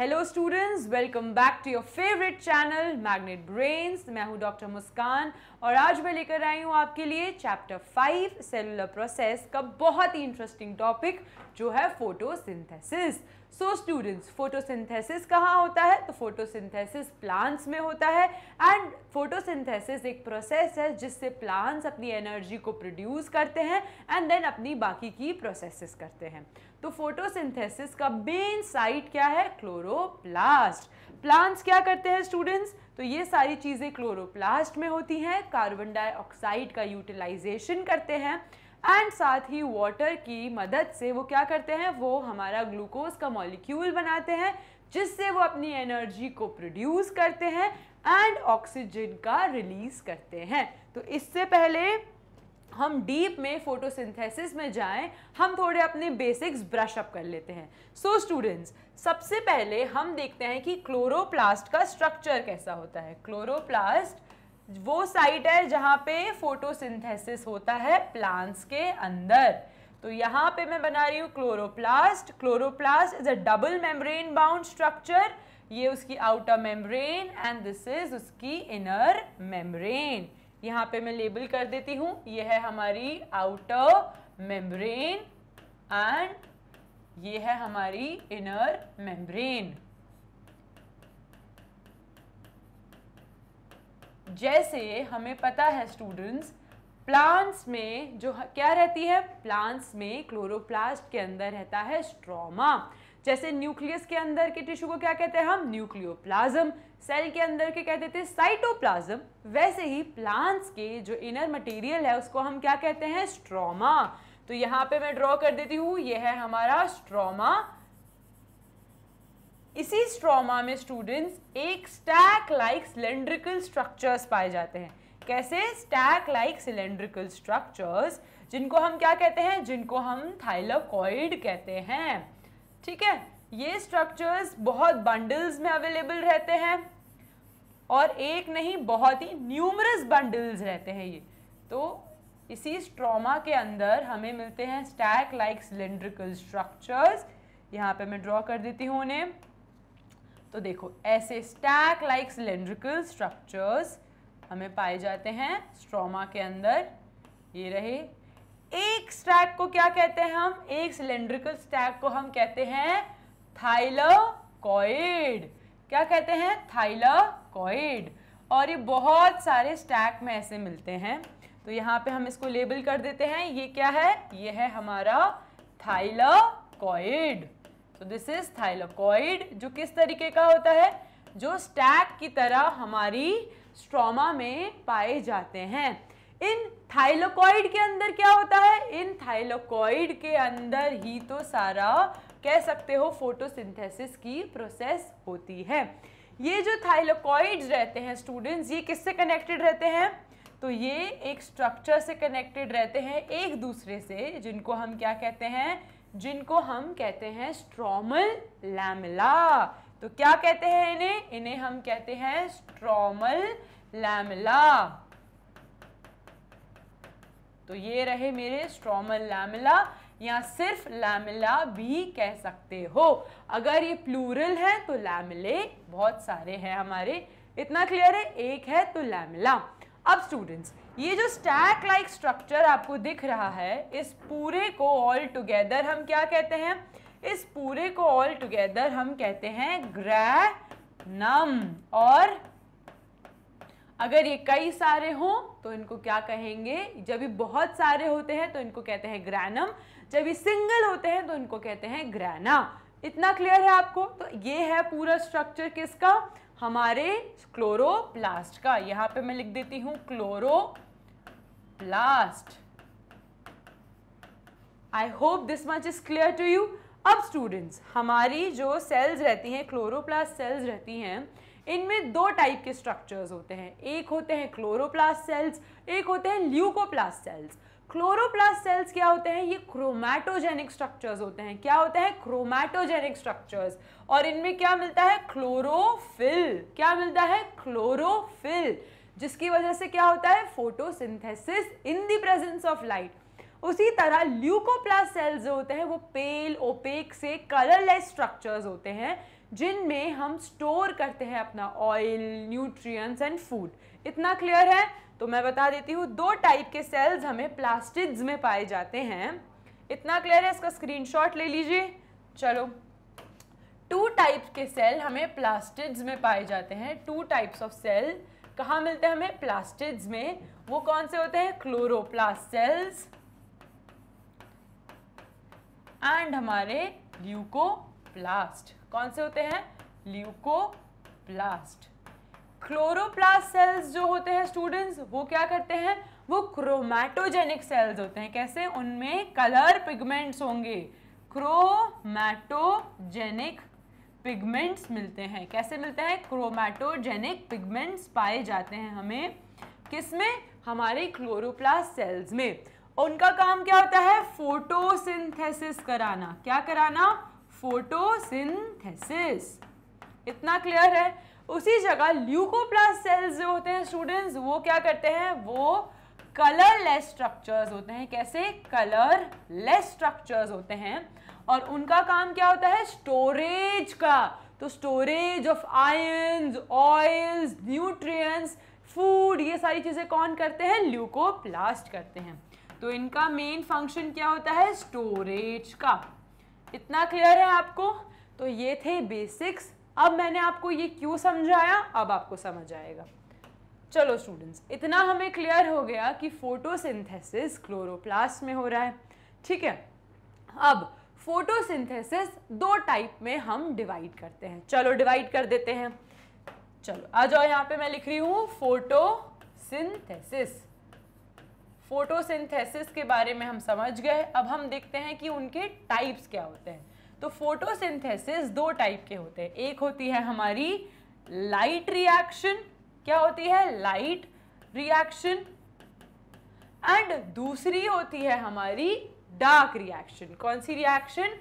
Hello students welcome back to your favourite channel Magnet Brains मैं हूं doctor मुस्कान और आज मैं लेकर आई हूं आपके लिए चैप्टर फाइव सेलुलर प्रोसेस का बहुत ही इंटरेस्टिंग टॉपिक जो है फोटोसिंथेसिस सो स्टूडेंट्स फोटोसिंथेसिस कहाँ होता है तो फोटोसिंथेसिस प्लांट्स में होता है एंड फोटोसिंथेसिस एक प्रोसेस है जिससे प्लांट्स अपनी एनर्जी को प्रोड्यूस करते हैं एंड देन अपनी बाकी की प्रोसेसेस करते हैं तो फोटोसिंथेसिस का मेन साइट क्या है क्लोरोप्लास्ट प्लांट्स क्या करते हैं स्टूडेंट्स तो ये सारी चीज़ें क्लोरोप्लास्ट में होती हैं कार्बन डाइऑक्साइड का यूटिलाइजेशन करते हैं एंड साथ ही वाटर की मदद से वो क्या करते हैं वो हमारा ग्लूकोज का मॉलिक्यूल बनाते हैं जिससे वो अपनी एनर्जी को प्रोड्यूस करते हैं एंड ऑक्सीजन का रिलीज करते हैं तो इससे पहले हम डीप में फोटोसिंथेसिस में जाएं हम थोड़े अपने बेसिक्स ब्रश अप कर लेते हैं सो so स्टूडेंट्स सबसे पहले हम देखते हैं कि क्लोरोप्लास्ट का स्ट्रक्चर कैसा होता है क्लोरोप्लास्ट वो साइट है जहाँ पे फोटोसिंथेसिस होता है प्लांट्स के अंदर तो यहाँ पे मैं बना रही हूँ chloroplast chloroplast is a double membrane bound structure ये उसकी outer membrane and this is उसकी इनर मेम्ब्रेन यहाँ पे मैं लेबल कर देती हूँ ये है हमारी आउटर मेम्ब्रेन एंड ये है हमारी इनर मेम्ब्रेन जैसे हमें पता है स्टूडेंट्स प्लांट्स में जो क्या रहती है प्लांट्स में क्लोरोप्लास्ट के अंदर रहता है स्ट्रोमा जैसे न्यूक्लियस के अंदर के टिश्यू को क्या कहते हैं हम न्यूक्लियोप्लाज्म सेल के अंदर के कहते थे साइटोप्लाज्म वैसे ही प्लांट्स के जो इनर मटेरियल है उसको हम क्या कहते हैं स्ट्रोमा तो यहाँ पे मैं ड्रॉ कर देती हूँ ये है हमारा स्ट्रोमा इसी स्ट्रोमा में स्टूडेंट्स एक स्टैक लाइक सिलेंड्रिकल स्ट्रक्चर्स पाए जाते हैं कैसे स्टैक लाइक सिलेंड्रिकल स्ट्रक्चर्स जिनको हम क्या कहते हैं जिनको हम थाइलोकॉइड कहते हैं ठीक है ये स्ट्रक्चर्स बहुत बंडल्स में अवेलेबल रहते हैं और एक नहीं बहुत ही न्यूमरस बंडल्स रहते हैं ये तो इसी स्ट्रोमा के अंदर हमें मिलते हैं स्टैक लाइक सिलेंड्रिकल स्ट्रक्चर्स यहाँ पे मैं ड्रॉ कर देती हूँ उन्हें तो देखो ऐसे स्टैक लाइक सिलेंड्रिकल स्ट्रक्चर्स हमें पाए जाते हैं स्ट्रोमा के अंदर ये रहे एक स्टैक को क्या कहते हैं हम एक सिलेंड्रिकल स्टैक को हम कहते हैं थाइलोकॉइड क्या कहते हैं थाइलोकॉइड और ये बहुत सारे स्टैक में ऐसे मिलते हैं तो यहाँ पे हम इसको लेबल कर देते हैं ये क्या है ये है हमारा थाइलोकॉइड तो दिस इज थाइलोकॉइड जो किस तरीके का होता है जो स्टैक की तरह हमारी स्ट्रोमा में पाए जाते हैं इन थाइलोकॉइड के अंदर क्या होता है इन थाइलोकॉइड के अंदर ही तो सारा कह सकते हो फोटोसिंथेसिस की प्रोसेस होती है ये जो थाइलोकॉइड रहते हैं स्टूडेंट्स ये किससे कनेक्टेड रहते हैं तो ये एक स्ट्रक्चर से कनेक्टेड रहते हैं एक दूसरे से जिनको हम क्या कहते हैं जिनको हम कहते हैं स्ट्रोमल लैमिला तो क्या कहते हैं इन्हें इन्हें हम कहते हैं स्ट्रोमल लैमिला तो ये रहे मेरे स्ट्रोमल लैमिला या सिर्फ लैमिला भी कह सकते हो अगर ये प्लूरल है तो लैमिले बहुत सारे हैं हमारे इतना क्लियर है एक है तो लैमिला अब स्टूडेंट्स ये जो स्टैक लाइक स्ट्रक्चर आपको दिख रहा है इस पूरे को ऑल टुगेदर हम क्या कहते हैं इस पूरे को ऑल टुगेदर हम कहते हैं ग्रैनम और अगर ये कई सारे हों तो इनको क्या कहेंगे जब ये बहुत सारे होते हैं तो इनको कहते हैं ग्रैनम जब ये सिंगल होते हैं तो इनको कहते हैं ग्रैना इतना क्लियर है आपको तो ये है पूरा स्ट्रक्चर किसका हमारे क्लोरोप्लास्ट का यहां पे मैं लिख देती हूं chloroplast I hope this much is clear to you अब स्टूडेंट्स हमारी जो सेल्स रहती हैं क्लोरोप्लास्ट सेल्स रहती हैं इनमें दो टाइप के स्ट्रक्चर्स होते हैं एक होते हैं क्लोरोप्लास्ट सेल्स एक होते हैं ल्यूकोप्लास्ट सेल्स क्लोरोप्लास्ट सेल्स क्या होते हैं ये क्रोमैटोजेनिक स्ट्रक्चर्स होते हैं क्या होते हैं क्रोमैटोजेनिक स्ट्रक्चर्स और इनमें क्या मिलता है क्लोरोफिल क्या मिलता है क्लोरोफिल जिसकी वजह से क्या होता है photosynthesis in the presence of light उसी तरह ल्यूकोप्लास्ट सेल्स जो होते हैं वो पेल ओपेक से कलरलेस स्ट्रक्चर्स होते हैं जिनमें हम स्टोर करते हैं अपना ऑयल न्यूट्रिएंट्स एंड फूड इतना क्लियर है तो मैं बता देती हूँ दो टाइप के सेल्स हमें प्लास्टिड्स में पाए जाते हैं इतना क्लियर है इसका स्क्रीनशॉट ले लीजिए चलो टू टाइप के सेल हमें प्लास्टिड्स में पाए जाते हैं टू टाइप्स ऑफ सेल कहाँ मिलते हैं हमें प्लास्टिड्स में वो कौन से होते हैं क्लोरोप्लास्ट सेल्स एंड हमारे ल्यूकोप्लास्ट कौन से होते हैं ल्यूकोप्लास्ट क्लोरोप्लास्ट सेल्स जो होते हैं स्टूडेंट्स वो क्या करते हैं वो क्रोमैटोजेनिक सेल्स होते हैं कैसे उनमें कलर पिगमेंट्स होंगे क्रोमैटोजेनिक पिगमेंट्स मिलते हैं कैसे मिलते हैं क्रोमैटोजेनिक पिगमेंट्स पाए जाते हैं हमें किस में हमारे क्लोरोप्लास्ट सेल्स में उनका काम क्या होता है फोटोसिंथेसिस कराना क्या कराना फोटोसिंथेसिस इतना क्लियर है उसी जगह ल्यूकोप्लास सेल्स जो होते हैं स्टूडेंट्स वो क्या करते हैं वो कलरलेस स्ट्रक्चर्स होते हैं कैसे कलरलेस स्ट्रक्चर्स होते हैं और उनका काम क्या होता है स्टोरेज का तो storage of ions oils nutrients food ये सारी चीज़ें कौन करते हैं ल्यूकोप्लास्ट करते हैं तो इनका मेन फंक्शन क्या होता है स्टोरेज का इतना क्लियर है आपको तो ये थे बेसिक्स अब मैंने आपको ये क्यों समझाया अब आपको समझ आएगा चलो स्टूडेंट्स इतना हमें क्लियर हो गया कि फोटोसिंथेसिस क्लोरोप्लास्ट में हो रहा है ठीक है अब फोटोसिंथेसिस दो टाइप में हम डिवाइड करते हैं चलो डिवाइड कर देते हैं चलो आ जाओ यहां पे मैं लिख रही हूं फोटोसिंथेसिस फोटोसिंथेसिस के बारे में हम समझ गए अब हम देखते हैं कि उनके टाइप्स क्या होते हैं तो फोटोसिंथेसिस दो टाइप के होते हैं एक होती है हमारी लाइट रिएक्शन क्या होती है लाइट रिएक्शन एंड दूसरी होती है हमारी डार्क रिएक्शन कौन सी रिएक्शन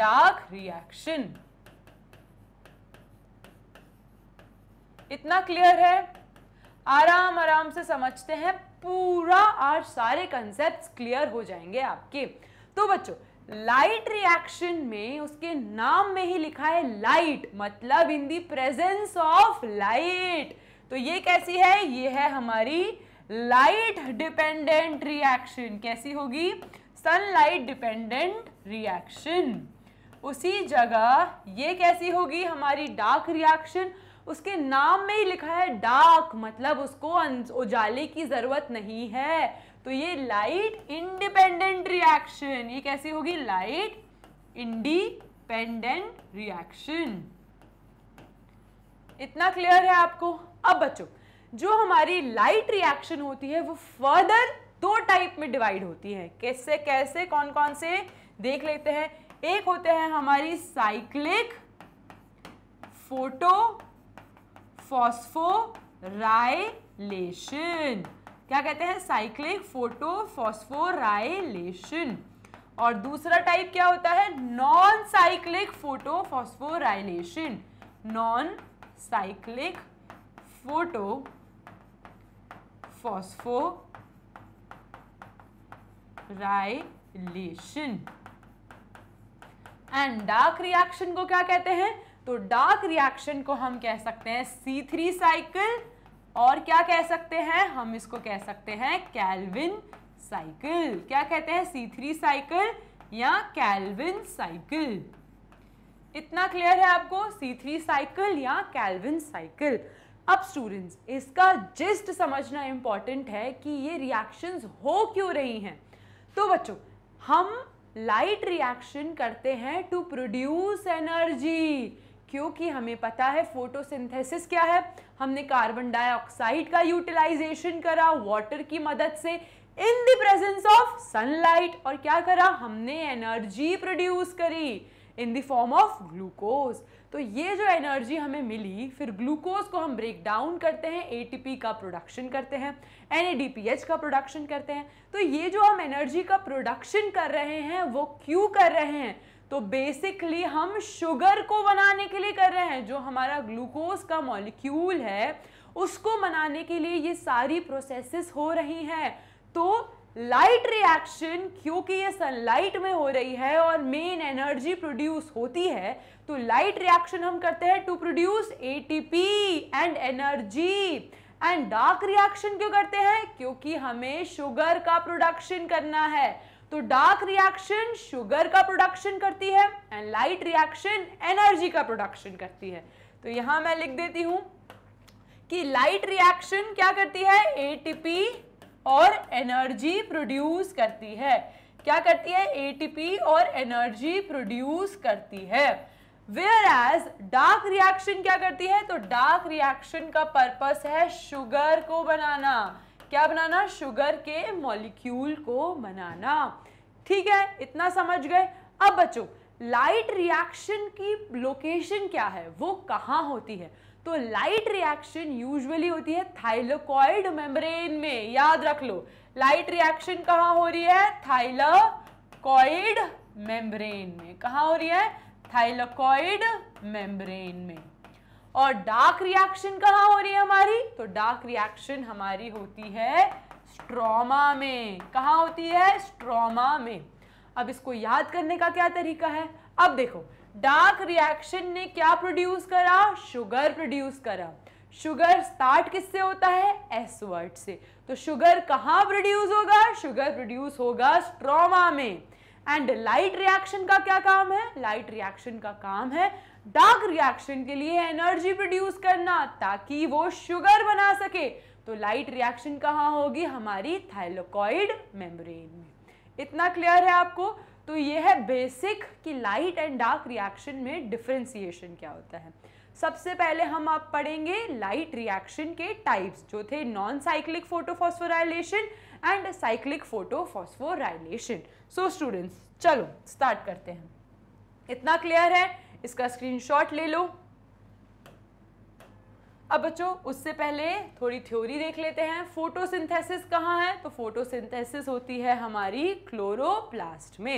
डार्क रिएक्शन इतना क्लियर है आराम आराम से समझते हैं पूरा आज सारे कंसेप्ट्स क्लियर हो जाएंगे आपके तो बच्चों लाइट रिएक्शन में उसके नाम में ही लिखा है लाइट मतलब in the presence of light तो ये कैसी है ये है हमारी लाइट डिपेंडेंट रिएक्शन कैसी होगी सनलाइट डिपेंडेंट रिएक्शन उसी जगह ये कैसी होगी हमारी डार्क रिएक्शन उसके नाम में ही लिखा है डार्क मतलब उसको उजाले की ज़रूरत नहीं है तो ये लाइट इंडिपेंडेंट रिएक्शन ये कैसी होगी लाइट इंडिपेंडेंट रिएक्शन इतना क्लियर है आपको अब बच्चों जो हमारी लाइट रिएक्शन होती है वो फर्दर दो टाइप में डिवाइड होती है कैसे कैसे कौन कौन से देख लेते हैं एक होते हैं हमारी साइक्लिक फोटो फॉस्फोराइलेशन क्या कहते हैं साइक्लिक फोटोफॉस्फोराइलेशन और दूसरा टाइप क्या होता है non cyclic photophosphorylation non cyclic photo phosphorylation and dark reaction को क्या कहते हैं तो डार्क रिएक्शन को हम कह सकते हैं सी थ्री साइकिल और क्या कह सकते हैं हम इसको कह सकते हैं कैलविन साइकिल क्या कहते हैं सी थ्री साइकिल या कैलविन साइकिल इतना क्लियर है आपको सी थ्री साइकिल या कैलविन साइकिल अब स्टूडेंट्स इसका जिस्ट समझना इंपॉर्टेंट है कि ये रिएक्शंस हो क्यों रही हैं तो बच्चों हम लाइट रिएक्शन करते हैं टू प्रोड्यूस एनर्जी क्योंकि हमें पता है फोटोसिंथेसिस क्या है हमने कार्बन डाइऑक्साइड का यूटिलाइजेशन करा वाटर की मदद से in the presence of sunlight और क्या करा हमने एनर्जी प्रोड्यूस करी in the form of glucose तो ये जो एनर्जी हमें मिली फिर ग्लूकोज को हम ब्रेक डाउन करते हैं एटीपी का प्रोडक्शन करते हैं एनएडीपीएच का प्रोडक्शन करते हैं तो ये जो हम एनर्जी का प्रोडक्शन कर रहे हैं वो क्यों कर रहे हैं तो बेसिकली हम शुगर को बनाने के लिए कर रहे हैं जो हमारा ग्लूकोज का मॉलिक्यूल है उसको बनाने के लिए ये सारी प्रोसेसेस हो रही हैं तो लाइट रिएक्शन क्योंकि ये सनलाइट में हो रही है और मेन एनर्जी प्रोड्यूस होती है तो लाइट रिएक्शन हम करते हैं to produce ATP and energy and dark reaction क्यों करते हैं क्योंकि हमें शुगर का प्रोडक्शन करना है तो डार्क रिएक्शन शुगर का प्रोडक्शन करती है एंड लाइट रिएक्शन एनर्जी का प्रोडक्शन करती है तो यहां मैं लिख देती हूं कि लाइट रिएक्शन क्या करती है एटीपी और एनर्जी प्रोड्यूस करती है क्या करती है एटीपी और एनर्जी प्रोड्यूस करती है वेयर एज डार्क रिएक्शन क्या करती है तो डार्क रिएक्शन का पर्पस है शुगर को बनाना क्या बनाना शुगर के मॉलिक्यूल को बनाना ठीक है इतना समझ गए अब बच्चों लाइट रिएक्शन की लोकेशन क्या है वो कहाँ होती है तो लाइट रिएक्शन यूजुअली होती है थाइलोकॉइड मेम्ब्रेन में याद रख लो लाइट रिएक्शन कहाँ हो रही है थाइलोकॉइड मेम्ब्रेन में कहाँ हो रही है थाइलोकॉइड मेम्ब्रेन में और डार्क रिएक्शन कहाँ हो रही है हमारी तो डार्क रिएक्शन हमारी होती है स्ट्रोमा में कहाँ होती है स्ट्रोमा में अब इसको याद करने का क्या तरीका है अब देखो डार्क रिएक्शन ने क्या प्रोड्यूस करा शुगर प्रोड्यूस करा शुगर स्टार्ट किससे होता है एस वर्ड से तो शुगर कहाँ प्रोड्यूस होगा शुगर प्रोड्यूस होगा स्ट्रोमा में एंड लाइट रिएक्शन का क्या काम है लाइट रिएक्शन का काम है डार्क रिएक्शन के लिए एनर्जी प्रोड्यूस करना ताकि वो शुगर बना सके तो लाइट रिएक्शन कहाँ होगी हमारी थाइलोकॉइड मेम्ब्रेन में इतना क्लियर है आपको तो ये है बेसिक कि लाइट एंड डार्क रिएक्शन में डिफ्रेंसिएशन क्या होता है सबसे पहले हम आप पढ़ेंगे लाइट रिएक्शन के टाइप्स जो थे non cyclic photophosphorylation and cyclic photophosphorylation so students चलो स्टार्ट करते हैं इतना क्लियर है इसका स्क्रीनशॉट ले लो अब बच्चों उससे पहले थोड़ी थ्योरी देख लेते हैं फोटोसिंथेसिस कहाँ है तो फोटोसिंथेसिस होती है हमारी क्लोरोप्लास्ट में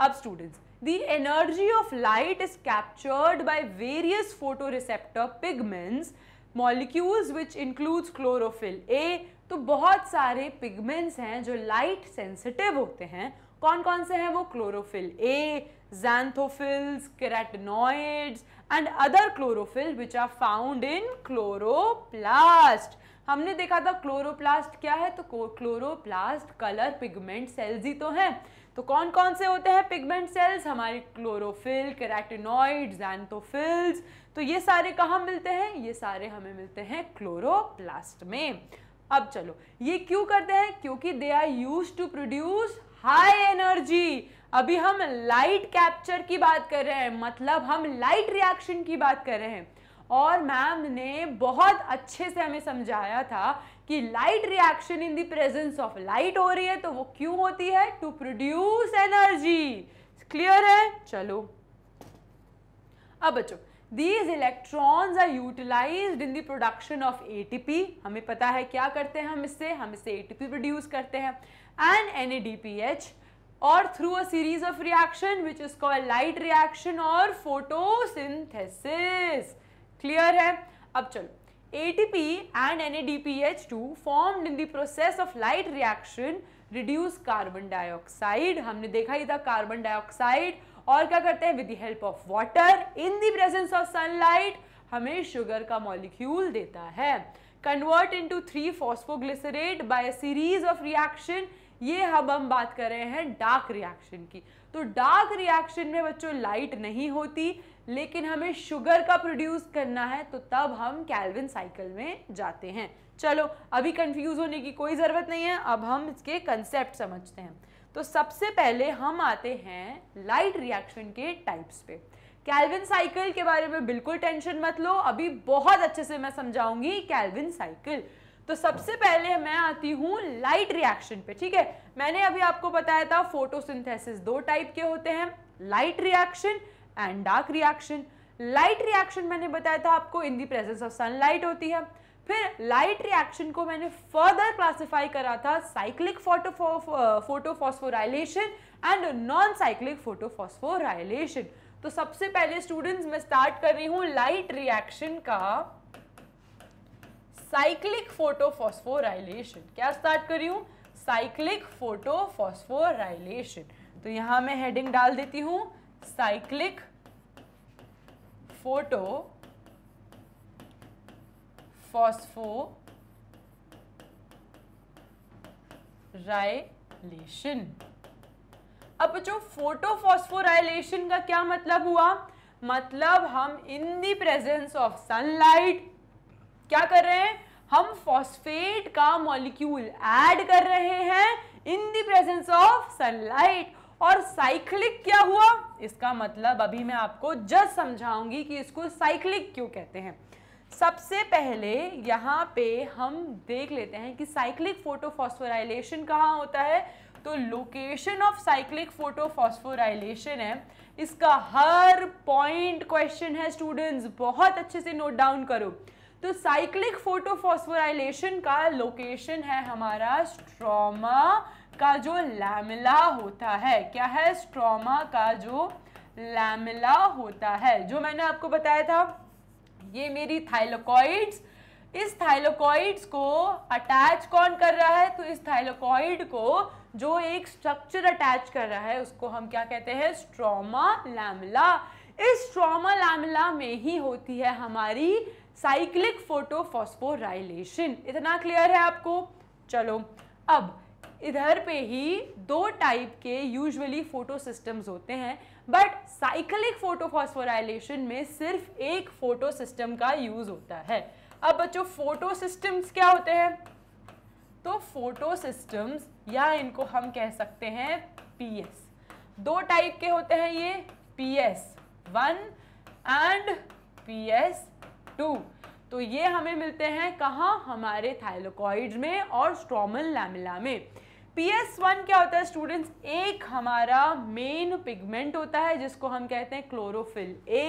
अब students the energy of light is captured by various photoreceptor pigments molecules which includes chlorophyll a तो बहुत सारे पिगमेंट्स हैं जो लाइट सेंसिटिव होते हैं कौन कौन से हैं वो chlorophyll a xanthophylls, carotenoids and other chlorophyll which are found in chloroplast. हमने देखा था क्लोरोप्लास्ट क्या है तो क्लोरोप्लास्ट कलर पिगमेंट सेल्स ही तो हैं तो कौन कौन से होते हैं पिगमेंट सेल्स हमारे क्लोरोफिल केराटिनॉइड जैंथोफिल्स तो ये सारे कहाँ मिलते हैं ये सारे हमें मिलते हैं क्लोरोप्लास्ट में अब चलो ये क्यों करते हैं क्योंकि they are use to produce high energy अभी हम लाइट कैप्चर की बात कर रहे हैं मतलब हम लाइट रिएक्शन की बात कर रहे हैं और मैम ने बहुत अच्छे से हमें समझाया था कि light reaction in the presence of light हो रही है तो वो क्यों होती है टू प्रोड्यूस एनर्जी क्लियर है चलो अब बच्चों these electrons are utilize in the production of a हमें पता है क्या करते हैं हम इससे हम इससे ए प्रोड्यूस करते हैं एंड एन और through a series of reaction which is called light reaction और फोटोसिंथेसिस क्लियर है अब चलो ATP and NADPH2 formed in the process of light reaction reduce carbon dioxide. हमने देखा ही था कार्बन डाइऑक्साइड और क्या करते हैं with the help of water in the presence of sunlight हमें शुगर का मॉलिक्यूल देता है convert into three phosphoglycerate by series of reaction ये अब हम बात कर रहे हैं डार्क रिएक्शन की तो डार्क रिएक्शन में बच्चों लाइट नहीं होती लेकिन हमें शुगर का प्रोड्यूस करना है तो तब हम कैलविन साइकिल में जाते हैं चलो अभी कंफ्यूज होने की कोई ज़रूरत नहीं है अब हम इसके कंसेप्ट समझते हैं तो सबसे पहले हम आते हैं लाइट रिएक्शन के टाइप्स पे कैलविन साइकिल के बारे में बिल्कुल टेंशन मत लो अभी बहुत अच्छे से मैं समझाऊंगी कैलविन साइकिल तो सबसे पहले मैं आती हूँ लाइट रिएक्शन पे ठीक है मैंने अभी आपको बताया था फोटोसिंथेसिस दो टाइप के होते हैं light reaction and dark reaction light reaction मैंने बताया था आपको in the presence of sunlight होती है फिर लाइट रिएक्शन को मैंने फर्दर क्लासिफाई करा था cyclic photo photophosphorylation and non cyclic photophosphorylation तो सबसे पहले स्टूडेंट्स मैं स्टार्ट कर रही हूँ लाइट रिएक्शन का साइक्लिक फोटोफॉस्फोराइलेशन क्या स्टार्ट करी हूँ साइक्लिक फोटोफॉस्फोराइलेशन तो यहां मैं हेडिंग डाल देती हूं साइक्लिक फोटो फॉस्फो राइलेशन अब जो फोटोफॉस्फोराइलेशन का क्या मतलब हुआ मतलब हम in the presence of sunlight क्या कर रहे हैं हम फॉस्फेट का मॉलिक्यूल ऐड कर रहे हैं in the presence of sunlight और साइक्लिक क्या हुआ इसका मतलब अभी मैं आपको जस्ट समझाऊंगी कि इसको साइक्लिक क्यों कहते हैं सबसे पहले यहाँ पे हम देख लेते हैं कि साइक्लिक फोटोफॉस्फोराइलेशन कहाँ होता है तो लोकेशन ऑफ साइक्लिक फोटोफॉस्फोराइलेशन है इसका हर पॉइंट क्वेश्चन है स्टूडेंट्स बहुत अच्छे से नोट डाउन करो तो साइक्लिक फोटोफॉस्फोराइलेशन का लोकेशन है हमारा स्ट्रोमा का जो लैमिला होता है क्या है स्ट्रोमा का जो लैमिला होता है जो मैंने आपको बताया था ये मेरी थाइलोकॉइड्स इस थाइलोकॉइड्स को अटैच कौन कर रहा है तो इस थाइलोकॉइड को जो एक स्ट्रक्चर अटैच कर रहा है उसको हम क्या कहते हैं स्ट्रोमा लैमिला इस स्ट्रोमा लैमिला में ही होती है हमारी साइक्लिक फोटोफॉस्फोराइलेशन इतना क्लियर है आपको चलो अब इधर पे ही दो टाइप के यूजुअली फोटो सिस्टम्स होते हैं बट साइक्लिक फोटोफॉस्फोराइलेशन में सिर्फ एक फोटो सिस्टम का यूज होता है अब बच्चों फोटो सिस्टम्स क्या होते हैं तो फोटो सिस्टम्स या इनको हम कह सकते हैं पीएस दो टाइप के होते हैं ये PS one and PS two तो ये हमें मिलते हैं कहाँ हमारे थाइलोकॉइड में और स्ट्रोमल लैमिला में पी एस वन क्या होता है स्टूडेंट्स एक हमारा मेन पिगमेंट होता है जिसको हम कहते हैं क्लोरोफिल ए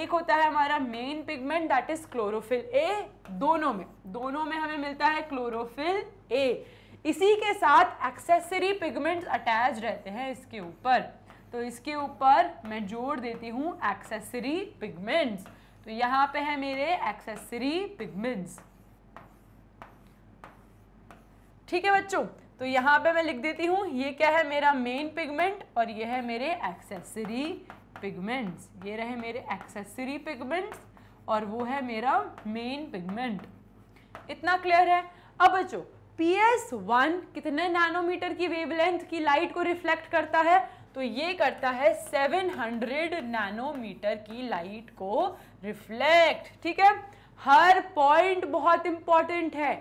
एक होता है हमारा main pigment that is chlorophyll a दोनों में दोनों में हमें मिलता है क्लोरोफिल ए इसी के साथ एक्सेसरी पिगमेंट्स अटैच रहते हैं इसके ऊपर तो इसके ऊपर मैं जोड़ देती हूँ एक्सेसरी पिगमेंट्स तो यहां पे है मेरे एक्सेसरी पिगमेंट्स ठीक है बच्चों तो यहां पे मैं लिख देती हूं ये क्या है मेरा मेन पिगमेंट और ये है मेरे एक्सेसरी पिगमेंट्स ये रहे मेरे एक्सेसरी पिगमेंट्स और वो है मेरा मेन पिगमेंट इतना क्लियर है अब बच्चों पी एस वन कितने नैनोमीटर की वेवलेंथ की लाइट को रिफ्लेक्ट करता है तो ये करता है 700 नैनोमीटर की लाइट को रिफ्लेक्ट ठीक है हर पॉइंट बहुत इंपॉर्टेंट है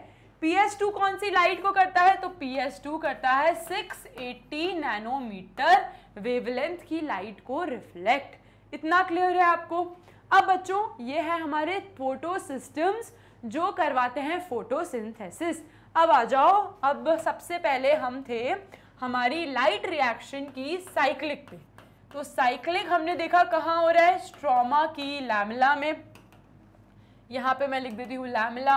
PS2 कौन सी लाइट को करता है तो PS2 करता है 680 नैनोमीटर वेवलेंथ की लाइट को रिफ्लेक्ट इतना क्लियर है आपको अब बच्चों ये है हमारे फोटो सिस्टम्स जो करवाते हैं फोटोसिंथेसिस अब आ जाओ अब सबसे पहले हम थे हमारी लाइट रिएक्शन की साइक्लिक पे तो साइक्लिक हमने देखा कहाँ हो रहा है स्ट्रोमा की लैमिला में यहाँ पे मैं लिख देती हूँ लैमिला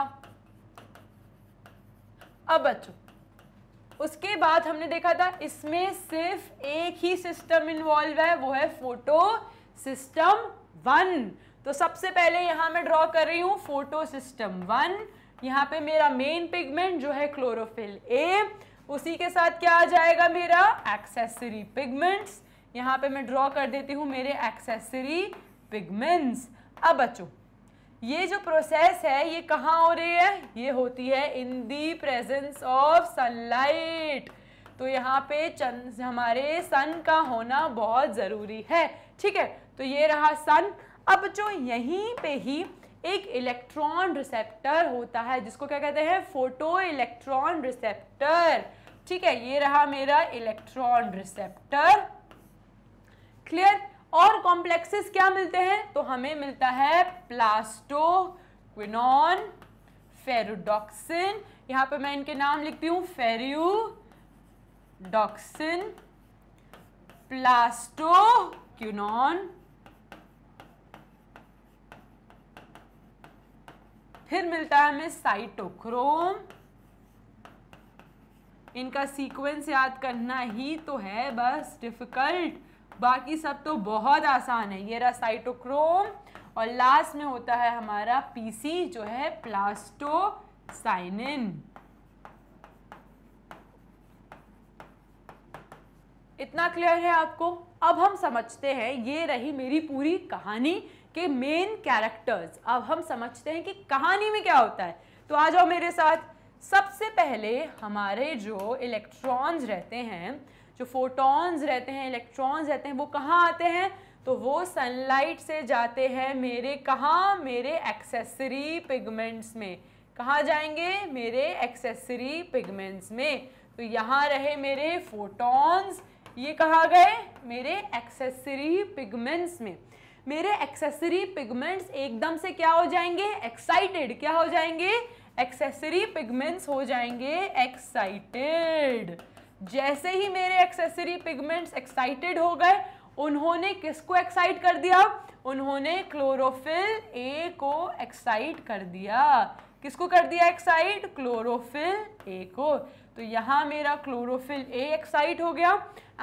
अब बच्चों उसके बाद हमने देखा था इसमें सिर्फ एक ही सिस्टम इन्वॉल्व है वो है फोटो सिस्टम वन तो सबसे पहले यहाँ मैं ड्रॉ कर रही हूँ फोटो सिस्टम वन यहाँ पे मेरा मेन पिगमेंट जो है क्लोरोफिल ए उसी के साथ क्या आ जाएगा मेरा एक्सेसरी पिगमेंट्स यहाँ पे मैं ड्रॉ कर देती हूँ मेरे एक्सेसरी पिगमेंट्स अब बच्चों ये जो प्रोसेस है ये कहाँ हो रही है ये होती है in the presence of sunlight तो यहाँ पे चंद हमारे सन का होना बहुत ज़रूरी है ठीक है तो ये रहा सन अब जो यहीं पे ही एक इलेक्ट्रॉन रिसेप्टर होता है जिसको क्या कहते हैं फोटो इलेक्ट्रॉन रिसेप्टर ठीक है ये रहा मेरा इलेक्ट्रॉन रिसेप्टर क्लियर और कॉम्प्लेक्सेस क्या मिलते हैं तो हमें मिलता है प्लास्टो क्विनॉन फेरोडॉक्सिन यहां पर मैं इनके नाम लिखती हूं फेरियोडॉक्सिन प्लास्टो क्यूनॉन फिर मिलता है हमें साइटोक्रोम इनका सीक्वेंस याद करना ही तो है बस डिफिकल्ट बाकी सब तो बहुत आसान है ये रहा साइटोक्रोम और लास्ट में होता है हमारा पीसी जो है प्लास्टोसाइनिन इतना क्लियर है आपको अब हम समझते हैं ये रही मेरी पूरी कहानी के मेन कैरेक्टर्स अब हम समझते हैं कि कहानी में क्या होता है तो आ जाओ मेरे साथ सबसे पहले हमारे जो इलेक्ट्रॉन्स रहते हैं जो फोटॉन्स रहते हैं इलेक्ट्रॉन्स रहते हैं वो कहाँ आते हैं तो वो सनलाइट से जाते हैं मेरे कहाँ मेरे एक्सेसरी पिगमेंट्स में कहाँ जाएंगे मेरे एक्सेसरी पिगमेंट्स में तो यहाँ रहे मेरे फोटॉन्स ये कहाँ गए मेरे एक्सेसरी पिगमेंट्स में मेरे एक्सेसरी पिगमेंट्स एकदम से क्या हो जाएंगे एक्साइटेड क्या हो जाएंगे एक्सेसरी पिगमेंट्स हो जाएंगे एक्साइटेड जैसे ही मेरे एक्सेसरी पिगमेंट्स एक्साइटेड हो गए उन्होंने किसको एक्साइट कर दिया उन्होंने क्लोरोफिल ए को एक्साइट कर दिया किसको कर दिया एक्साइट क्लोरोफिल ए को तो यहां मेरा क्लोरोफिल ए एक्साइट हो गया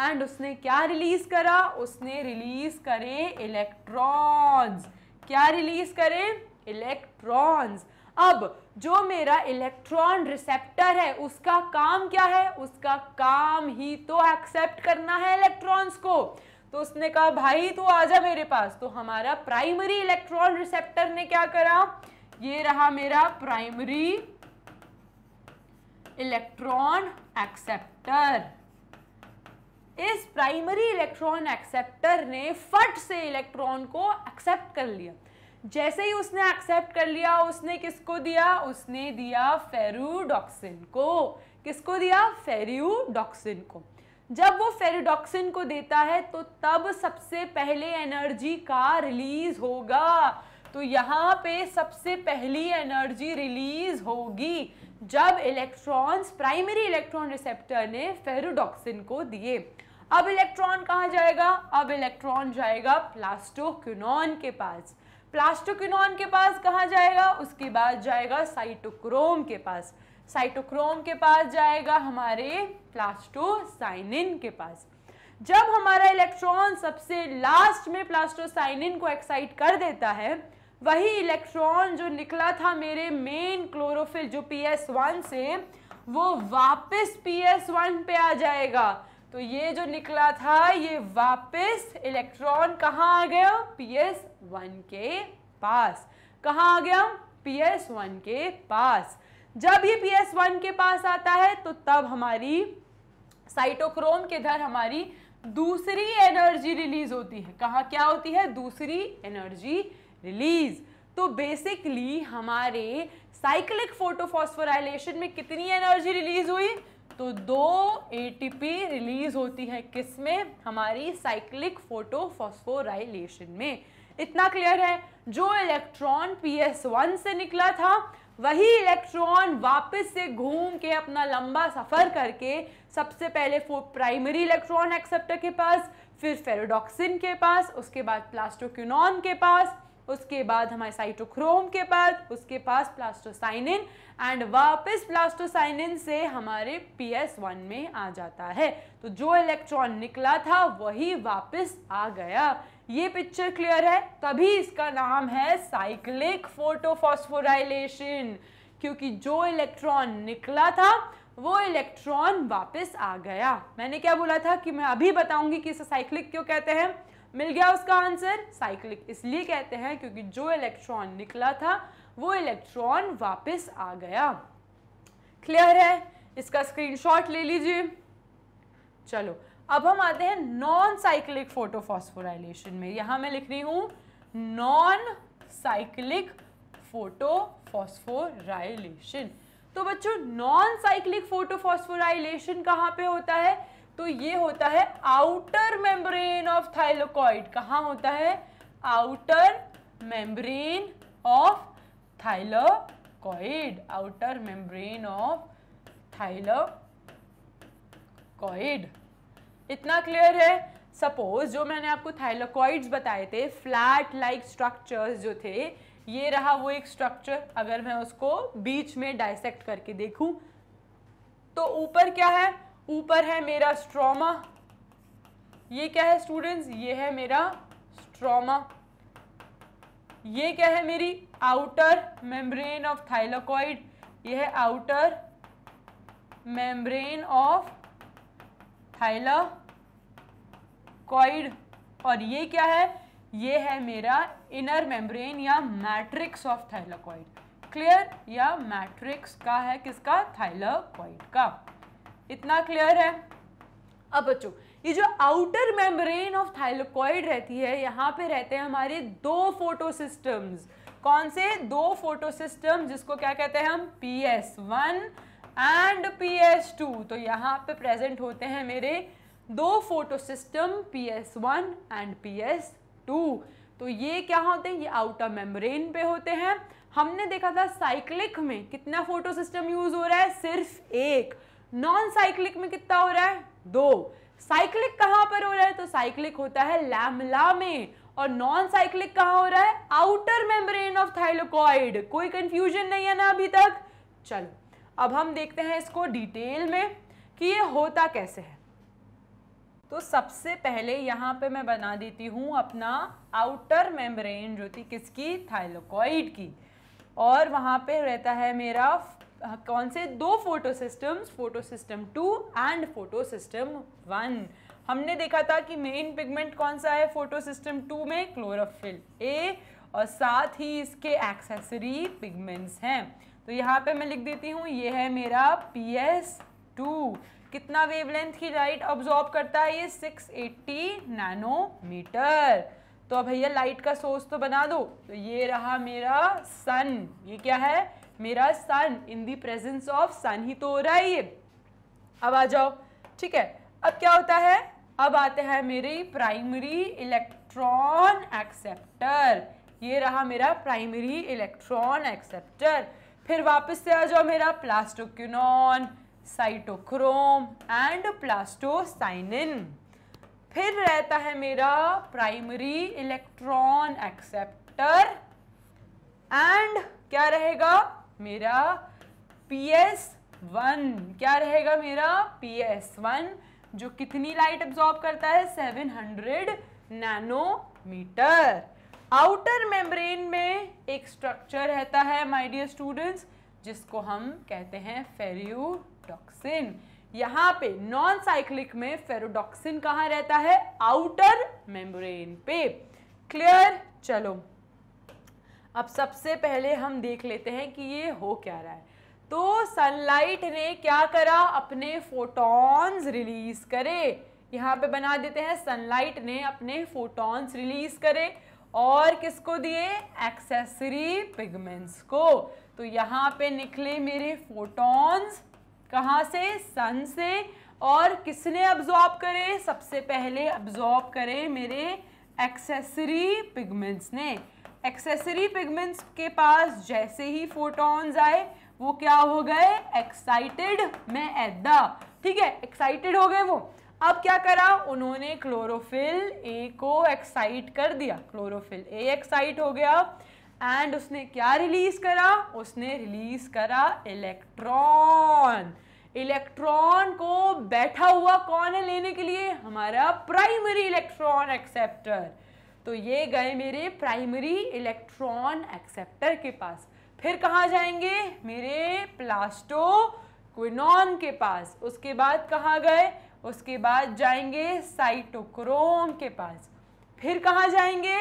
एंड उसने क्या रिलीज करा उसने रिलीज करे इलेक्ट्रॉन्स क्या रिलीज करे इलेक्ट्रॉन्स अब जो मेरा इलेक्ट्रॉन रिसेप्टर है उसका काम क्या है उसका काम ही तो एक्सेप्ट करना है इलेक्ट्रॉन्स को तो उसने कहा भाई तू आजा मेरे पास तो हमारा प्राइमरी इलेक्ट्रॉन रिसेप्टर ने क्या करा ये रहा मेरा प्राइमरी इलेक्ट्रॉन एक्सेप्टर इस प्राइमरी इलेक्ट्रॉन एक्सेप्टर ने फट से इलेक्ट्रॉन को एक्सेप्ट कर लिया जैसे ही उसने एक्सेप्ट कर लिया उसने किसको दिया उसने दिया फेरूडॉक्सिन को किसको दिया फेरूडॉक्सिन को जब वो फेरूडॉक्सिन को देता है तो तब सबसे पहले एनर्जी का रिलीज होगा तो यहाँ पे सबसे पहली एनर्जी रिलीज होगी जब इलेक्ट्रॉन्स प्राइमरी इलेक्ट्रॉन रिसेप्टर ने फेरूडॉक्सिन को दिए अब इलेक्ट्रॉन कहाँ जाएगा अब इलेक्ट्रॉन जाएगा प्लास्टोक्यूनॉन के पास प्लास्टोक्यूनॉन के पास कहाँ जाएगा उसके बाद जाएगा साइटोक्रोम के पास साइटोक्रोम के पास जाएगा हमारे प्लास्टोसाइनिन के पास जब हमारा इलेक्ट्रॉन सबसे लास्ट में प्लास्टोसाइनिन को एक्साइट कर देता है वही इलेक्ट्रॉन जो निकला था मेरे मेन क्लोरोफिल जो पी एस वन से वो वापस पी एस वन पे आ जाएगा तो ये जो निकला था ये वापस इलेक्ट्रॉन कहाँ आ गया पी एस वन के पास कहाँ आ गया पी एस वन के पास जब ये पी एस वन के पास आता है तो तब हमारी साइटोक्रोम के धर हमारी दूसरी एनर्जी रिलीज होती है कहाँ क्या होती है दूसरी एनर्जी रिलीज तो बेसिकली हमारे साइक्लिक फोटोफॉस्फोराइलेशन में कितनी एनर्जी रिलीज हुई तो दो एटीपी रिलीज होती है किस में हमारी साइक्लिक फोटोफॉस्फोराइलेशन में इतना क्लियर है जो इलेक्ट्रॉन पी एस वन से निकला था वही इलेक्ट्रॉन वापस से घूम के अपना लंबा सफ़र करके सबसे पहले प्राइमरी इलेक्ट्रॉन एक्सेप्टर के पास फिर फेरोडॉक्सिन के पास उसके बाद प्लास्टोक्यूनॉन के पास उसके बाद हमारे साइटोक्रोम के बाद उसके पास प्लास्टोसाइनिन एंड वापस प्लास्टोसाइनिन से हमारे पी एस वन में आ जाता है तो जो इलेक्ट्रॉन निकला था वही वापस आ गया ये पिक्चर क्लियर है तभी तो इसका नाम है साइक्लिक फोटोफॉस्फोराइलेशन क्योंकि जो इलेक्ट्रॉन निकला था वो इलेक्ट्रॉन वापस आ गया मैंने क्या बोला था कि मैं अभी बताऊंगी कि इसे साइक्लिक क्यों कहते हैं मिल गया उसका आंसर साइक्लिक इसलिए कहते हैं क्योंकि जो इलेक्ट्रॉन निकला था वो इलेक्ट्रॉन वापस आ गया क्लियर है इसका स्क्रीनशॉट ले लीजिए चलो अब हम आते हैं नॉन साइक्लिक फोटोफॉस्फोराइलेशन में यहां मैं लिख रही हूं नॉन साइक्लिक फोटोफॉस्फोराइलेशन तो बच्चों नॉन साइक्लिक फोटोफॉस्फोराइलेशन कहां पे होता है तो ये होता है आउटर मेम्ब्रेन ऑफ थाइलोकॉइड कहा होता है outer membrane of thylakoid outer membrane of thylakoid इतना क्लियर है सपोज जो मैंने आपको थाइलोकॉइड बताए थे फ्लैट लाइक स्ट्रक्चर्स जो थे ये रहा वो एक स्ट्रक्चर अगर मैं उसको बीच में डायसेक्ट करके देखूं तो ऊपर क्या है ऊपर है मेरा स्ट्रोमा ये क्या है स्टूडेंट्स ये है मेरा स्ट्रोमा ये क्या है मेरी आउटर मेम्ब्रेन ऑफ थाइलाकॉइड ये है आउटर मेम्ब्रेन ऑफ थाइलाकॉइड और ये क्या है ये है मेरा इनर मेम्ब्रेन या मैट्रिक्स ऑफ थाइलाकॉइड क्लियर या मैट्रिक्स का है किसका थाइलाकॉइड का इतना क्लियर है अब बच्चों ये जो आउटर मेम्ब्रेन ऑफ थाइलोकॉइड रहती है यहाँ पे रहते हैं हमारे दो फोटोसिस्टम्स कौन से दो फोटोसिस्टम जिसको क्या कहते हैं हम P S one and P S two तो यहाँ पे प्रेजेंट होते हैं मेरे दो photosystem P S one and P S two तो ये क्या होते हैं ये आउटर मेम्ब्रेन पे होते हैं हमने देखा था साइक्लिक में कितना फोटोसिस्टम यूज हो रहा है सिर्फ एक नॉन साइक्लिक में कितना हो रहा है दो साइक्लिक कहां पर हो रहा है तो साइक्लिक होता है लैमला में और नॉन साइक्लिक कहां हो रहा है आउटर मेम्ब्रेन ऑफ थाइलोकॉइड कोई कंफ्यूजन नहीं है ना अभी तक चलो अब हम देखते हैं इसको डिटेल में कि ये होता कैसे है तो सबसे पहले यहां पे मैं बना देती हूं अपना आउटर मेम्ब्रेन जो थी किसकी थाइलोकॉइड की और वहां पे रहता है मेरा कौन से दो photo systems photo system two and photo system one हमने देखा था कि मेन पिगमेंट कौन सा है फोटो सिस्टम टू में क्लोरोफिल ए और साथ ही इसके एक्सेसरी पिगमेंट्स हैं तो यहाँ पे मैं लिख देती हूँ ये है मेरा पी एस टू कितना वेवलेंथ की लाइट ऑब्जॉर्ब करता है ये 680 नैनोमीटर तो भैया लाइट का सोर्स तो बना दो तो ये रहा मेरा सन ये क्या है मेरा सन इन दी प्रेजेंस ऑफ सन ही तो हो रहा है ये अब आ जाओ ठीक है अब क्या होता है अब आते हैं मेरे प्राइमरी इलेक्ट्रॉन एक्सेप्टर ये रहा मेरा प्राइमरी इलेक्ट्रॉन एक्सेप्टर फिर वापस से आ जाओ मेरा प्लास्टोक्यूनॉन साइटोक्रोम एंड प्लास्टोसाइनिन फिर रहता है मेरा प्राइमरी इलेक्ट्रॉन एक्सेप्टर एंड क्या रहेगा मेरा पी एस वन क्या रहेगा मेरा पी एस वन जो कितनी लाइट एब्जॉर्ब करता है seven hundred nanometer outer membrane में एक स्ट्रक्चर रहता है माय डियर स्टूडेंट्स जिसको हम कहते हैं फेरियोडॉक्सिन यहाँ पे नॉन साइक्लिक में फेरोडॉक्सिन कहाँ रहता है आउटर मेम्ब्रेन पे क्लियर चलो अब सबसे पहले हम देख लेते हैं कि ये हो क्या रहा है तो सनलाइट ने क्या करा अपने फोटॉन्स रिलीज करे यहाँ पे बना देते हैं सनलाइट ने अपने फोटॉन्स रिलीज करे और किसको दिए एक्सेसरी पिगमेंट्स को तो यहाँ पे निकले मेरे फोटॉन्स कहाँ से सन से और किसने अब्जॉर्ब करे सबसे पहले अब्जॉर्ब करे मेरे एक्सेसरी पिगमेंट्स ने एक्सेसरी पिगमेंट्स के पास जैसे ही फोटॉन्स आए वो क्या हो गए एक्साइटेड में एदा ठीक है एक्साइटेड हो गए वो अब क्या करा उन्होंने क्लोरोफिल ए को एक्साइट कर दिया क्लोरोफिल ए एक्साइट हो गया एंड उसने क्या रिलीज करा उसने रिलीज करा इलेक्ट्रॉन इलेक्ट्रॉन को बैठा हुआ कौन है लेने के लिए हमारा प्राइमरी इलेक्ट्रॉन एक्सेप्टर तो ये गए मेरे प्राइमरी इलेक्ट्रॉन एक्सेप्टर के पास फिर कहाँ जाएंगे मेरे प्लास्टो क्विनॉन के पास उसके बाद कहाँ गए उसके बाद जाएंगे साइटोक्रोम के पास फिर कहाँ जाएंगे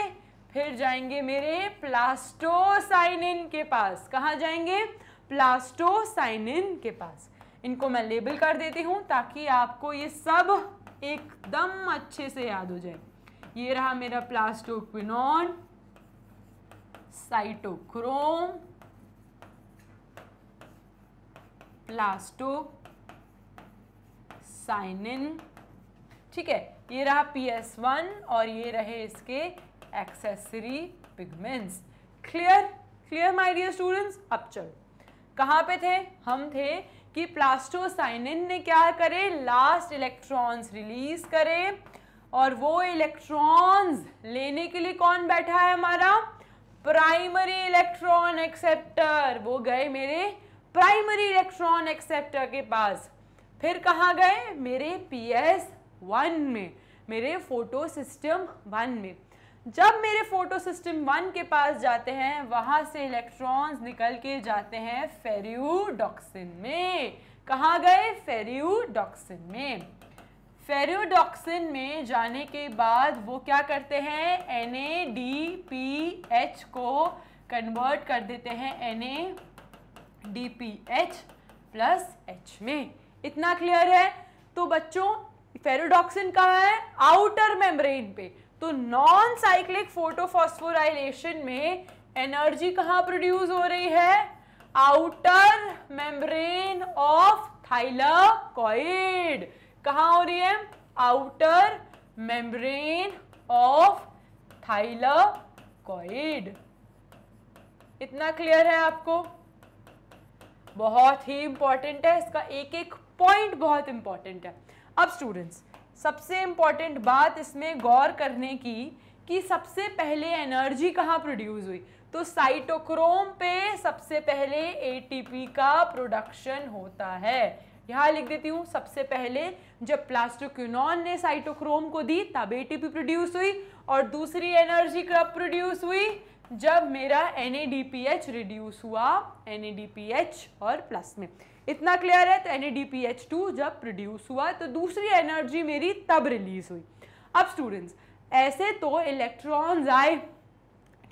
फिर जाएंगे मेरे प्लास्टोसाइनिन के पास कहाँ जाएंगे प्लास्टोसाइनिन के पास इनको मैं लेबल कर देती हूँ ताकि आपको ये सब एकदम अच्छे से याद हो जाए ये रहा मेरा प्लास्टोक्विनॉन साइटोक्रोम प्लास्टो साइनिन ठीक है ये रहा पी एस वन और ये रहे इसके accessory pigments clear clear my dear students अब चलो कहाँ पे थे हम थे कि प्लास्टोसाइनिन ने क्या करे लास्ट इलेक्ट्रॉन्स रिलीज करे और वो इलेक्ट्रॉन्स लेने के लिए कौन बैठा है हमारा प्राइमरी इलेक्ट्रॉन एक्सेप्टर वो गए मेरे प्राइमरी इलेक्ट्रॉन एक्सेप्टर के पास फिर कहाँ गए मेरे पी एस वन में मेरे फोटो सिस्टम वन में जब मेरे फोटो सिस्टम वन के पास जाते हैं वहां से इलेक्ट्रॉन्स निकल के जाते हैं फेरियोडॉक्सिन में कहाँ गए फेरियोडॉक्सिन में फेरोडॉक्सिन में जाने के बाद वो क्या करते हैं N A D P H को कन्वर्ट कर देते हैं N A D P H plus H में इतना क्लियर है तो बच्चों फेरोडॉक्सिन कहाँ है आउटर मेम्ब्रेन पे तो नॉन साइक्लिक फोटोफॉस्फोराइलेशन में एनर्जी कहाँ प्रोड्यूस हो रही है आउटर मेम्ब्रेन ऑफ थाइलाकॉइड कहा हो रही है आउटर मेम्ब्रेन ऑफ थाइलाकॉइड इतना क्लियर है आपको बहुत ही इंपॉर्टेंट है इसका एक एक पॉइंट बहुत इंपॉर्टेंट है अब स्टूडेंट्स सबसे इंपॉर्टेंट बात इसमें गौर करने की कि सबसे पहले एनर्जी कहाँ प्रोड्यूस हुई तो साइटोक्रोम पे सबसे पहले एटीपी का प्रोडक्शन होता है यहाँ लिख देती हूँ सबसे पहले जब प्लास्टोक्यूनॉन ने साइटोक्रोम को दी तब एटीपी प्रोड्यूस हुई और दूसरी एनर्जी कब प्रोड्यूस हुई जब मेरा NADPH रिड्यूस हुआ NADPH और प्लस में इतना क्लियर है तो टू जब प्रोड्यूस हुआ तो दूसरी एनर्जी मेरी तब रिलीज हुई अब स्टूडेंट्स ऐसे तो इलेक्ट्रॉन्स आए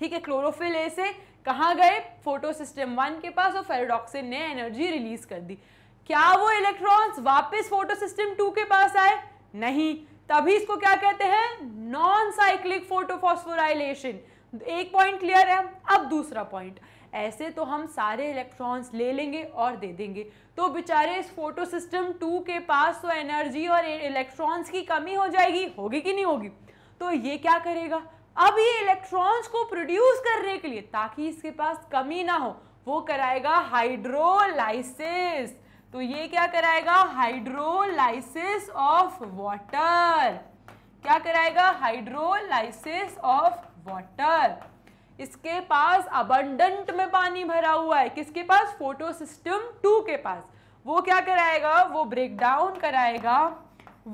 ठीक है क्लोरोफिल ऐसे कहाँ गए फोटो सिस्टम वन के पास और फेरोडॉक्सिन ने एनर्जी रिलीज कर दी क्या वो इलेक्ट्रॉन्स वापस फोटो सिस्टम टू के पास आए नहीं तभी इसको क्या कहते हैं नॉन साइक्लिक फोटोफॉस्फोराइलेशन एक पॉइंट क्लियर है अब दूसरा पॉइंट ऐसे तो हम सारे इलेक्ट्रॉन्स ले लेंगे और दे देंगे तो बेचारे इस फोटो सिस्टम टू के पास तो एनर्जी और इलेक्ट्रॉन्स e- की कमी हो जाएगी होगी कि नहीं होगी तो ये क्या करेगा अब ये इलेक्ट्रॉन्स को प्रोड्यूस करने के लिए ताकि इसके पास कमी ना हो वो कराएगा हाइड्रोलाइसिस तो ये क्या कराएगा हाइड्रोलाइसिस ऑफ वाटर क्या कराएगा हाइड्रोलाइसिस ऑफ वाटर इसके पास अबंडेंट में पानी भरा हुआ है किसके पास फोटोसिस्टम टू के पास वो क्या कराएगा वो ब्रेक डाउन कराएगा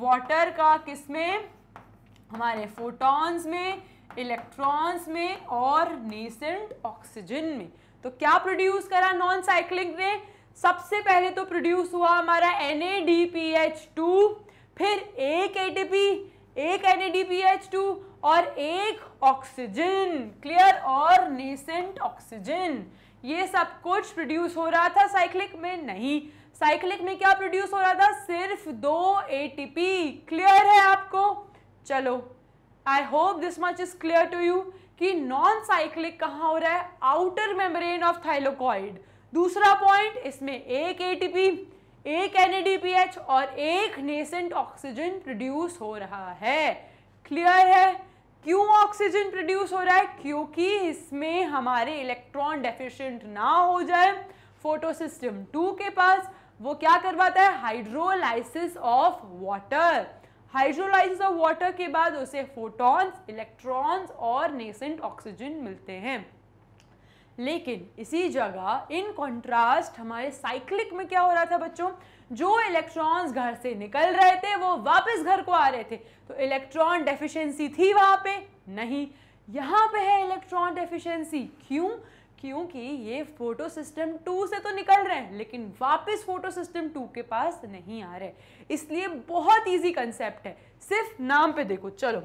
वाटर का किसमें हमारे फोटॉन्स में इलेक्ट्रॉन्स में और नेसेंट ऑक्सीजन में तो क्या प्रोड्यूस करा नॉन साइक्लिंग ने सबसे पहले तो प्रोड्यूस हुआ हमारा एन फिर एक ए एक एन टू और एक ऑक्सीजन क्लियर और नेसेंट ऑक्सीजन ये सब कुछ प्रोड्यूस हो रहा था साइक्लिक में नहीं साइक्लिक में क्या प्रोड्यूस हो रहा था सिर्फ दो ए क्लियर है आपको चलो I hope this much is clear to you कि नॉन साइक्लिक कहाँ हो रहा है आउटर मेम्ब्रेन ऑफ थाइलोकॉइड दूसरा पॉइंट इसमें एक एटीपी एक एनएडीपीएच और एक नेसेंट ऑक्सीजन प्रोड्यूस हो रहा है क्लियर है क्यों ऑक्सीजन प्रोड्यूस हो रहा है क्योंकि इसमें हमारे इलेक्ट्रॉन डेफिशिएंट ना हो जाए फोटो सिस्टम टू के पास वो क्या करवाता है hydrolysis of water hydrolysis of water के बाद उसे फोटॉन्स इलेक्ट्रॉन्स और नेसेंट ऑक्सीजन मिलते हैं लेकिन इसी जगह इन कॉन्ट्रास्ट हमारे साइक्लिक में क्या हो रहा था बच्चों जो इलेक्ट्रॉन्स घर से निकल रहे थे वो वापस घर को आ रहे थे तो इलेक्ट्रॉन डेफिशिएंसी थी वहां पे नहीं यहाँ पे है इलेक्ट्रॉन डेफिशिएंसी क्यों क्योंकि ये फोटो सिस्टम टू से तो निकल रहे हैं लेकिन वापस फोटो सिस्टम टू के पास नहीं आ रहे इसलिए बहुत इजी कंसेप्ट है सिर्फ नाम पे देखो चलो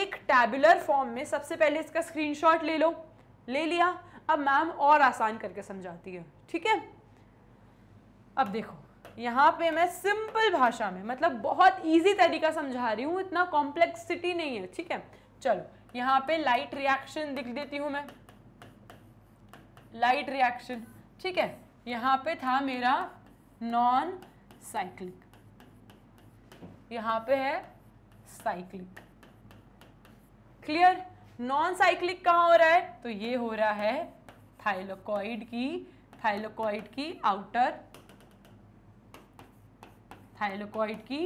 एक टैबुलर फॉर्म में सबसे पहले इसका स्क्रीनशॉट ले लो ले लिया अब मैम और आसान करके समझाती है ठीक है अब देखो यहाँ पे मैं सिंपल भाषा में मतलब बहुत इजी तरीका समझा रही हूँ इतना कॉम्प्लेक्सिटी नहीं है ठीक है चलो यहाँ पे लाइट रिएक्शन लिख देती हूँ मैं लाइट रिएक्शन ठीक है यहाँ पे था मेरा नॉन साइक्लिक यहाँ पे है साइक्लिक क्लियर नॉन साइक्लिक कहाँ हो रहा है तो ये हो रहा है थाइलोकॉइड की थाइलोकॉइड की आउटर थाइलोकॉइड की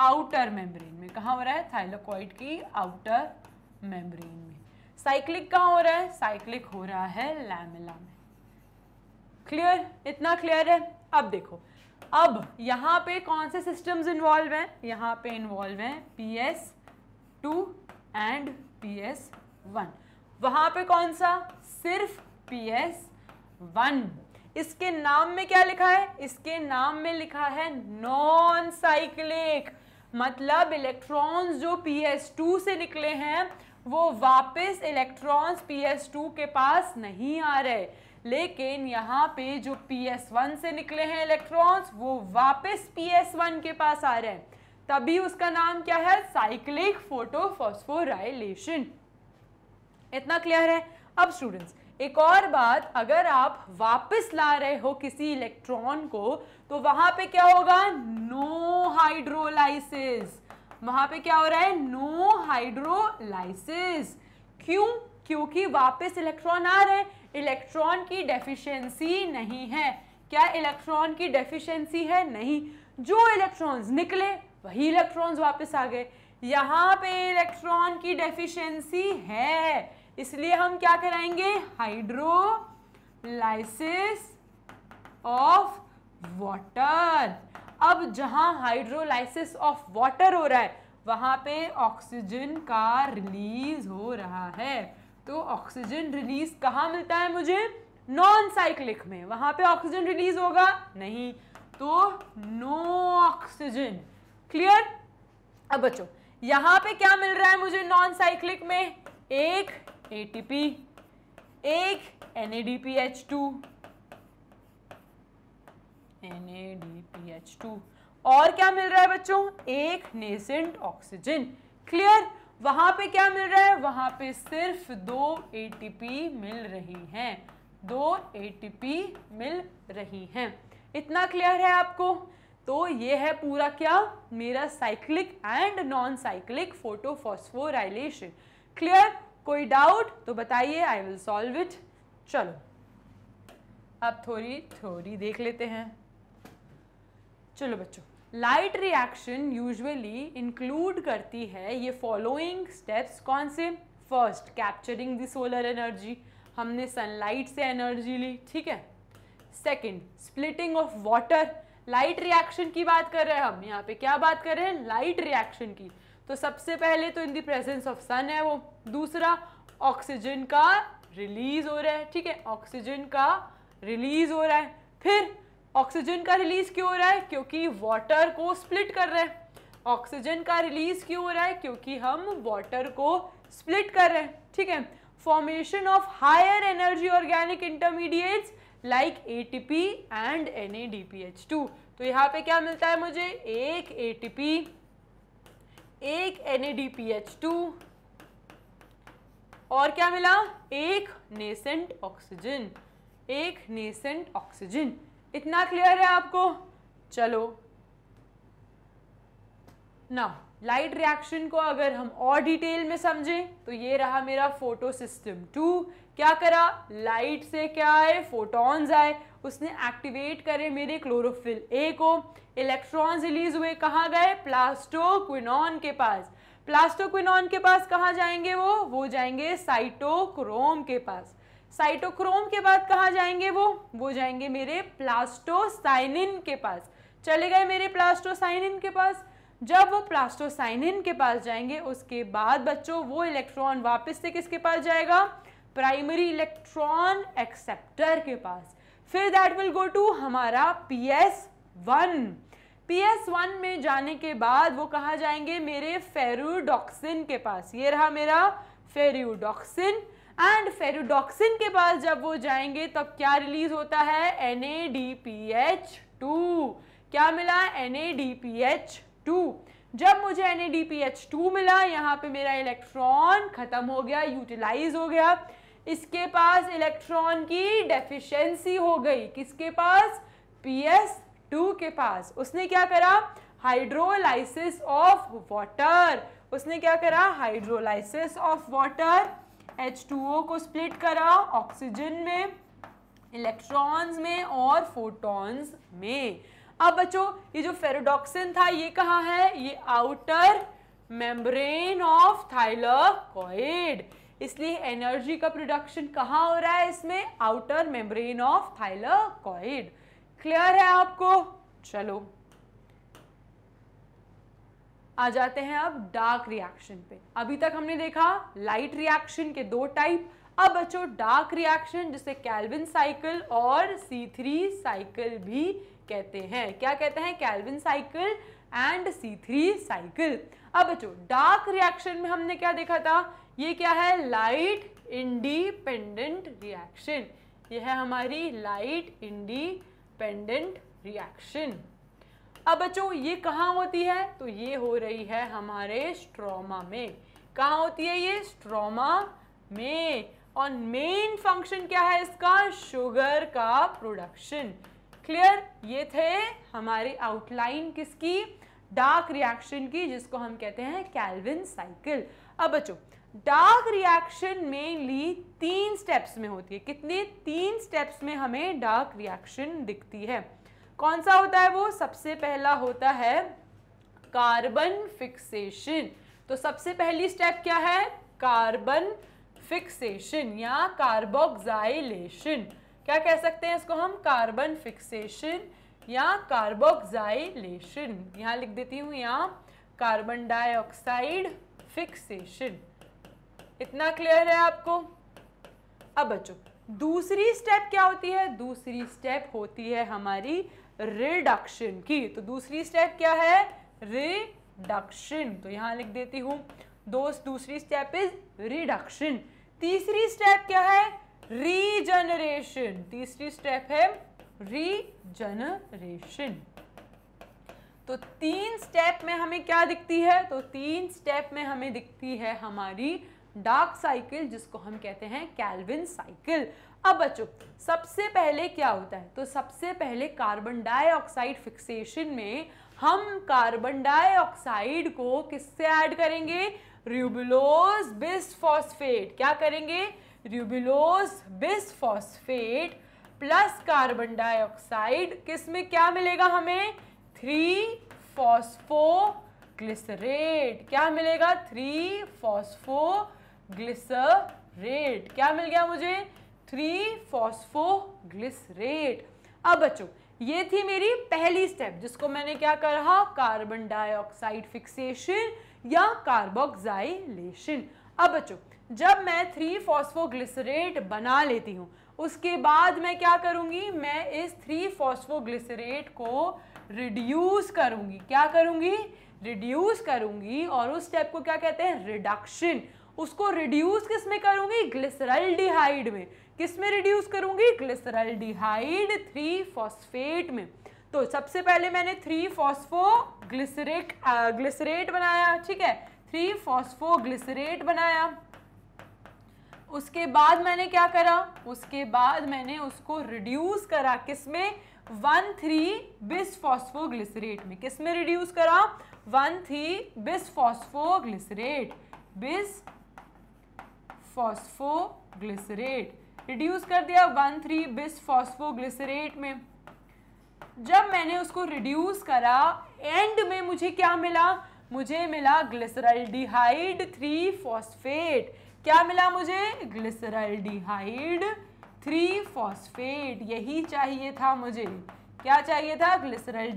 आउटर मेम्ब्रेन में कहा हो रहा है थाइलोकॉइड की आउटर मेम्ब्रेन में साइक्लिक कहा हो रहा है साइक्लिक हो रहा है लैमिला में क्लियर इतना क्लियर है अब देखो अब यहां पे कौन से सिस्टम्स इन्वॉल्व हैं यहां पे इन्वॉल्व हैं P S two and P S one वहां पे कौन सा सिर्फ पी एस वन इसके नाम में क्या लिखा है इसके नाम में लिखा है नॉन साइक्लिक मतलब इलेक्ट्रॉन्स जो पी एस टू से निकले हैं वो वापस इलेक्ट्रॉन्स पी एस टू के पास नहीं आ रहे लेकिन यहाँ पे जो पी एस वन से निकले हैं इलेक्ट्रॉन्स वो वापस पी एस वन के पास आ रहे हैं तभी उसका नाम क्या है साइक्लिक फोटोफॉस्फोराइलेशन इतना क्लियर है अब स्टूडेंट्स एक और बात अगर आप वापस ला रहे हो किसी इलेक्ट्रॉन को तो वहां पे क्या होगा नो हाइड्रोलाइसिस वहां पे क्या हो रहा है नो हाइड्रोलाइसिस क्यों क्योंकि वापस इलेक्ट्रॉन आ रहे इलेक्ट्रॉन की डेफिशिएंसी नहीं है क्या इलेक्ट्रॉन की डेफिशिएंसी है नहीं जो इलेक्ट्रॉन्स निकले वही इलेक्ट्रॉन्स वापस आ गए यहाँ पे इलेक्ट्रॉन की डेफिशिएंसी है इसलिए हम क्या कराएंगे हाइड्रोलाइसिस ऑफ वाटर अब जहां हाइड्रोलाइसिस ऑफ वाटर हो रहा है वहां पे ऑक्सीजन का रिलीज हो रहा है तो ऑक्सीजन रिलीज कहाँ मिलता है मुझे नॉन साइक्लिक में वहां पे ऑक्सीजन रिलीज होगा नहीं तो नो ऑक्सीजन क्लियर अब बच्चों यहां पे क्या मिल रहा है मुझे नॉन साइक्लिक में एक एटीपी एक एनएडीपीएच2 एनएडीपीएच2 और क्या मिल रहा है बच्चों एक नेसेंट ऑक्सीजन क्लियर वहां पे क्या मिल रहा है वहां पे सिर्फ दो एटीपी मिल रही हैं दो एटीपी मिल रही हैं इतना क्लियर है आपको तो ये है पूरा क्या मेरा cyclic and non cyclic photophosphorylation clear कोई डाउट तो बताइए आई विल सॉल्व इट चलो अब थोड़ी थोड़ी देख लेते हैं चलो बच्चों लाइट रिएक्शन यूजुअली इंक्लूड करती है ये फॉलोइंग स्टेप्स कौन से first capturing the solar energy हमने सनलाइट से एनर्जी ली ठीक है second splitting of water light reaction की बात कर रहे हैं हम यहाँ पे क्या बात कर रहे हैं लाइट रिएक्शन की तो सबसे पहले तो इन दी प्रेजेंस ऑफ सन है वो दूसरा ऑक्सीजन का रिलीज हो रहा है ठीक है ऑक्सीजन का रिलीज हो रहा है फिर ऑक्सीजन का रिलीज क्यों हो रहा है क्योंकि वाटर को स्प्लिट कर रहे हैं ऑक्सीजन का रिलीज क्यों हो रहा है क्योंकि हम वाटर को स्प्लिट कर रहे हैं ठीक है formation of higher energy organic intermediates like ATP and NADPH two तो यहाँ पे क्या मिलता है मुझे एक एटीपी एक एन और क्या मिला एक नेसेंट ऑक्सीजन एक नेसेंट ऑक्सीजन इतना क्लियर है आपको चलो ना लाइट रिएक्शन को अगर हम और डिटेल में समझें तो ये रहा मेरा फोटो सिस्टम टू क्या करा लाइट से क्या आए फोटॉन्स आए उसने एक्टिवेट करे मेरे क्लोरोफिल ए को इलेक्ट्रॉन्स रिलीज हुए कहाँ गए प्लास्टोक्विनॉन के पास प्लास्टोक्विनॉन के पास कहाँ जाएंगे वो वो जाएंगे साइटोक्रोम के पास साइटोक्रोम के बाद कहाँ जाएंगे वो वो जाएंगे मेरे प्लास्टोसाइनिन के पास चले गए मेरे प्लास्टोसाइनिन के पास जब वो प्लास्टोसाइनिन के पास जाएंगे उसके बाद बच्चों वो इलेक्ट्रॉन वापस से किसके पास जाएगा प्राइमरी इलेक्ट्रॉन एक्सेप्टर के पास फिर दैट विल गो टू हमारा P S one P S one में जाने के बाद वो कहाँ जाएंगे मेरे फेरूडॉक्सिन के पास ये रहा मेरा फेरूडॉक्सिन एंड फेरूडॉक्सिन के पास जब वो जाएंगे तब क्या रिलीज होता है N A D P H two क्या मिला N A D P H two जब मुझे N A D P H two मिला यहाँ पे मेरा इलेक्ट्रॉन खत्म हो गया यूटिलाइज हो गया इसके पास इलेक्ट्रॉन की डेफिशिएंसी हो गई किसके पास पी एस टू के पास उसने क्या करा हाइड्रोलाइसिस ऑफ वाटर उसने क्या करा हाइड्रोलाइसिस ऑफ वाटर H2O को स्प्लिट करा ऑक्सीजन में इलेक्ट्रॉन्स में और फोटॉन्स में अब बच्चों ये जो फेरोडॉक्सिन था ये कहा है ये आउटर मेम्ब्रेन ऑफ थाइलकॉइड इसलिए एनर्जी का प्रोडक्शन कहाँ हो रहा है इसमें outer membrane of thylakoid clear है आपको चलो आ जाते हैं अब डार्क रिएक्शन पे अभी तक हमने देखा लाइट रिएक्शन के दो टाइप अब बच्चों डार्क रिएक्शन जिसे कैल्विन साइकिल और सी थ्री साइकिल भी कहते हैं क्या कहते हैं Calvin cycle and C three cycle अब बच्चों डार्क रिएक्शन में हमने क्या देखा था ये क्या है लाइट इंडिपेंडेंट रिएक्शन यह है हमारी लाइट इंडिपेंडेंट रिएक्शन अब बच्चों ये कहाँ होती है तो ये हो रही है हमारे स्ट्रोमा में कहाँ होती है ये स्ट्रोमा में और मेन फंक्शन क्या है इसका शुगर का प्रोडक्शन क्लियर ये थे हमारे आउटलाइन किसकी डार्क रिएक्शन की जिसको हम कहते हैं कैलविन साइकिल अब बच्चों डार्क रिएक्शन मेनली तीन स्टेप्स में होती है कितने तीन स्टेप्स में हमें डार्क रिएक्शन दिखती है कौन सा होता है वो सबसे पहला होता है कार्बन फिक्सेशन तो सबसे पहली स्टेप क्या है कार्बन फिक्सेशन या कार्बोक्साइलेशन क्या कह सकते हैं इसको हम कार्बन फिक्सेशन या कार्बोक्साइलेशन यहां लिख देती हूं या कार्बन डाइऑक्साइड फिक्सेशन इतना क्लियर है आपको अब बच्चों दूसरी स्टेप क्या होती है दूसरी स्टेप होती है हमारी रिडक्शन की तो दूसरी स्टेप क्या है रिडक्शन तो यहां लिख देती हूँ दोस्त दूसरी स्टेप इज रिडक्शन तीसरी स्टेप क्या है रीजनरेशन तीसरी स्टेप है रीजनरेशन तो तीन स्टेप में हमें क्या दिखती है तो तीन स्टेप में हमें दिखती है हमारी डार्क साइकिल जिसको हम कहते हैं कैलविन साइकिल अब बच्चों सबसे पहले क्या होता है तो सबसे पहले कार्बन डाइऑक्साइड फिक्सेशन में हम कार्बन डाइऑक्साइड को किससे ऐड करेंगे रिबुलोज बिस्फॉस्फेट क्या करेंगे ribulose bisphosphate plus carbon dioxide किस में क्या मिलेगा हमें थ्री ग्लिसरेट क्या मिलेगा थ्री ग्लिसरेट क्या मिल गया मुझे थ्री ग्लिसरेट अब बच्चों ये थी मेरी पहली स्टेप जिसको मैंने क्या करा कार्बन डाइऑक्साइड फिक्सेशन या कार्बोक्साइलेशन अब बच्चों जब मैं थ्री फॉस्फोग्लिसरेट बना लेती हूँ उसके बाद मैं क्या करूँगी मैं इस थ्री फॉस्फोग्लिसरेट को रिड्यूस करूँगी क्या करूँगी रिड्यूस करूँगी और उस स्टेप को क्या कहते हैं रिडक्शन उसको रिड्यूस किस में करूँगी ग्लिसरल डिहाइड में किस में रिड्यूस करूँगी ग्लिसरल डिहाइड थ्री फॉस्फेट में तो सबसे पहले मैंने थ्री फॉस्फो ग्लिसरेट ग्लिसरेट बनाया ठीक है थ्री फॉस्फो ग्लिसरेट बनाया उसके बाद मैंने क्या करा उसके बाद मैंने उसको रिड्यूस करा किस में वन थ्री बिस फॉस्फोग्लिसरेट में किस में रिड्यूस करा one three bis phosphoglycerate bis phosphoglycerate reduce कर दिया वन थ्री बिस फॉस्फोग्लिसरेट में जब मैंने उसको रिड्यूस करा एंड में मुझे क्या मिला मुझे मिला ग्लिसरल्डिहाइड थ्री फॉस्फेट क्या मिला मुझे ग्लिसरल थ्री फॉस्फेट यही चाहिए था मुझे क्या चाहिए था ग्लिसरल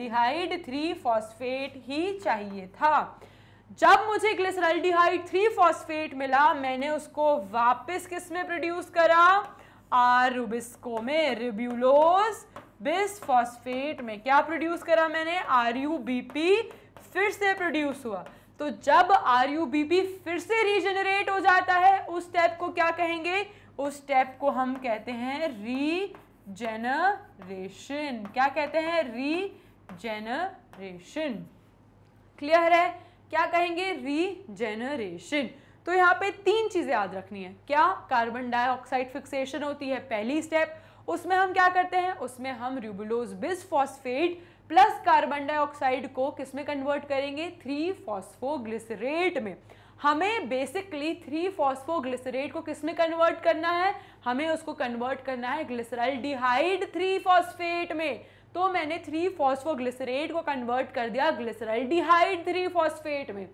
थ्री फॉस्फेट ही चाहिए था जब मुझे ग्लिसरल थ्री फॉस्फेट मिला मैंने उसको वापस किस में प्रोड्यूस करा आर रुबिस्को में रिब्यूलोस बिस फॉस्फेट में क्या प्रोड्यूस करा मैंने आर यू बी पी फिर से प्रोड्यूस हुआ तो जब आर फिर से रीजनरेट हो जाता है उस स्टेप को क्या कहेंगे उस स्टेप को हम कहते हैं रीजेनरेशन क्या कहते हैं रीजेनरेशन क्लियर है क्या कहेंगे रीजेनरेशन तो यहाँ पे तीन चीज़ें याद रखनी है क्या कार्बन डाइऑक्साइड फिक्सेशन होती है पहली स्टेप उसमें हम क्या करते हैं उसमें हम ribulose bis phosphate plus carbon dioxide को किसमें कन्वर्ट करेंगे थ्री फॉस्फोग्लिसरेट में हमें बेसिकली थ्री फॉस्फोग्लिसरेट को किस में कन्वर्ट करना है हमें उसको कन्वर्ट करना है ग्लिसरल डिहाइड थ्री फॉस्फेट में तो मैंने थ्री फॉस्फोग्लिसरेट को कन्वर्ट कर दिया ग्लिसरल डिहाइड थ्री फॉस्फेट में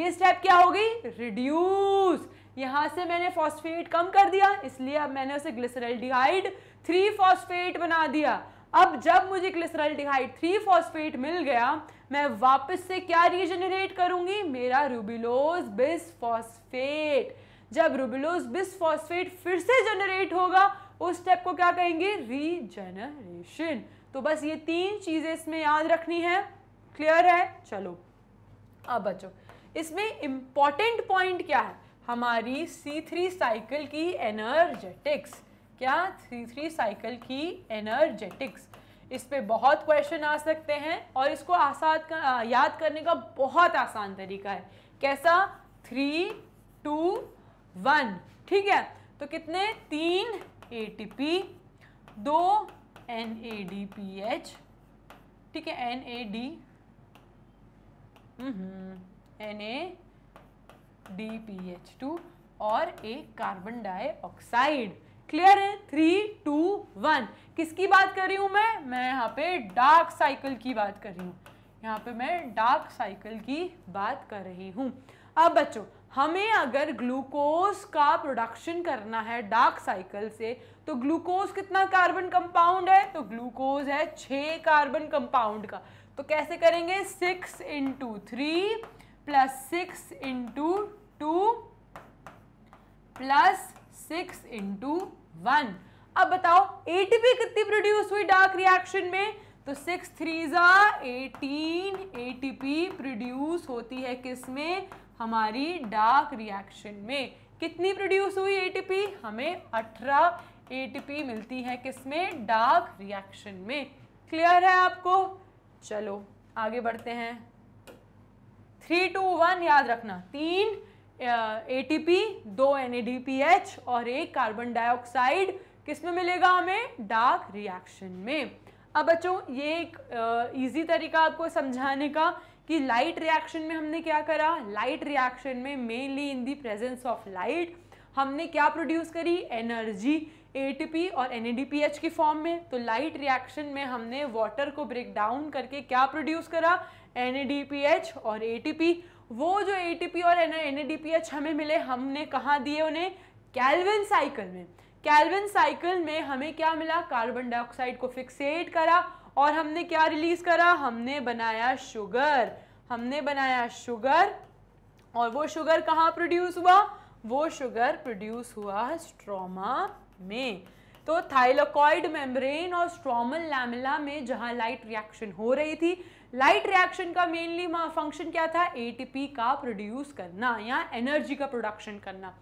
ये स्टेप क्या हो गई रिड्यूस यहाँ से मैंने फॉस्फेट कम कर दिया इसलिए अब मैंने उसे ग्लिसरल डिहाइड थ्री फॉस्फेट बना दिया अब जब मुझे डिहाइड थ्री फॉस्फेट मिल गया मैं वापस से क्या रीजनरेट करूंगी मेरा रूबिलोज बिस फॉस्फेट जब रूबिलोज बिस फॉस्फेट फिर से जनरेट होगा उस स्टेप को क्या कहेंगे रीजनरेशन तो बस ये तीन चीज़ें इसमें याद रखनी है क्लियर है चलो अब बच्चों इसमें इम्पॉर्टेंट पॉइंट क्या है हमारी C3 साइकिल की एनर्जेटिक्स क्या थ्री थ्री साइकिल की एनर्जेटिक्स इस पर बहुत क्वेश्चन आ सकते हैं और इसको आसान कर, याद करने का बहुत आसान तरीका है कैसा थ्री टू वन ठीक है तो कितने तीन ए टी पी दो N A D P H ठीक है N A D N A D P H two और एक कार्बन डाइऑक्साइड क्लियर है थ्री टू वन किसकी बात कर रही हूँ मैं मैं यहाँ पे डार्क साइकिल की बात कर रही हूँ यहाँ पे मैं डार्क साइकिल की बात कर रही हूँ अब बच्चों हमें अगर ग्लूकोज का प्रोडक्शन करना है डार्क साइकिल से तो ग्लूकोज कितना कार्बन कंपाउंड है तो ग्लूकोज है छ कार्बन कंपाउंड का तो कैसे करेंगे six into three plus six into two plus six into one अब बताओ एटीपी कितनी प्रोड्यूस हुई डार्क रिएक्शन में तो सिक्स थ्री जटीन एटीन एटीपी प्रोड्यूस होती है किस में हमारी डार्क रिएक्शन में कितनी प्रोड्यूस हुई एटीपी हमें अठारह एटीपी मिलती है किसमें डार्क रिएक्शन में क्लियर है आपको चलो आगे बढ़ते हैं थ्री टू वन याद रखना तीन एटीपी दो एनएडीपीएच और एक कार्बन डाइऑक्साइड किस में मिलेगा हमें डार्क रिएक्शन में अब बच्चों ये एक ईजी तरीका आपको समझाने का कि लाइट रिएक्शन में हमने क्या करा लाइट रिएक्शन में mainly in the presence of light हमने क्या प्रोड्यूस करी एनर्जी एटीपी और एनएडीपीएच की फॉर्म में तो लाइट रिएक्शन में हमने वाटर को ब्रेक डाउन करके क्या प्रोड्यूस करा एनएडीपीएच और एटीपी वो जो ए और एन हमें मिले हमने कहाँ दिए उन्हें कैलविन साइकिल में कैलविन साइकिल में हमें क्या मिला कार्बन डाइऑक्साइड को फिक्सेट करा और हमने क्या रिलीज करा हमने बनाया शुगर हमने बनाया शुगर और वो शुगर कहाँ प्रोड्यूस हुआ वो शुगर प्रोड्यूस हुआ स्ट्रोमा में तो थाइलोकॉइड मेम्ब्रेन और स्ट्रोमल लैमिला में जहाँ लाइट रिएक्शन हो रही थी लाइट रिएक्शन का मेनली फंक्शन क्या था एटीपी का प्रोड्यूस करना या एनर्जी का प्रोडक्शन करना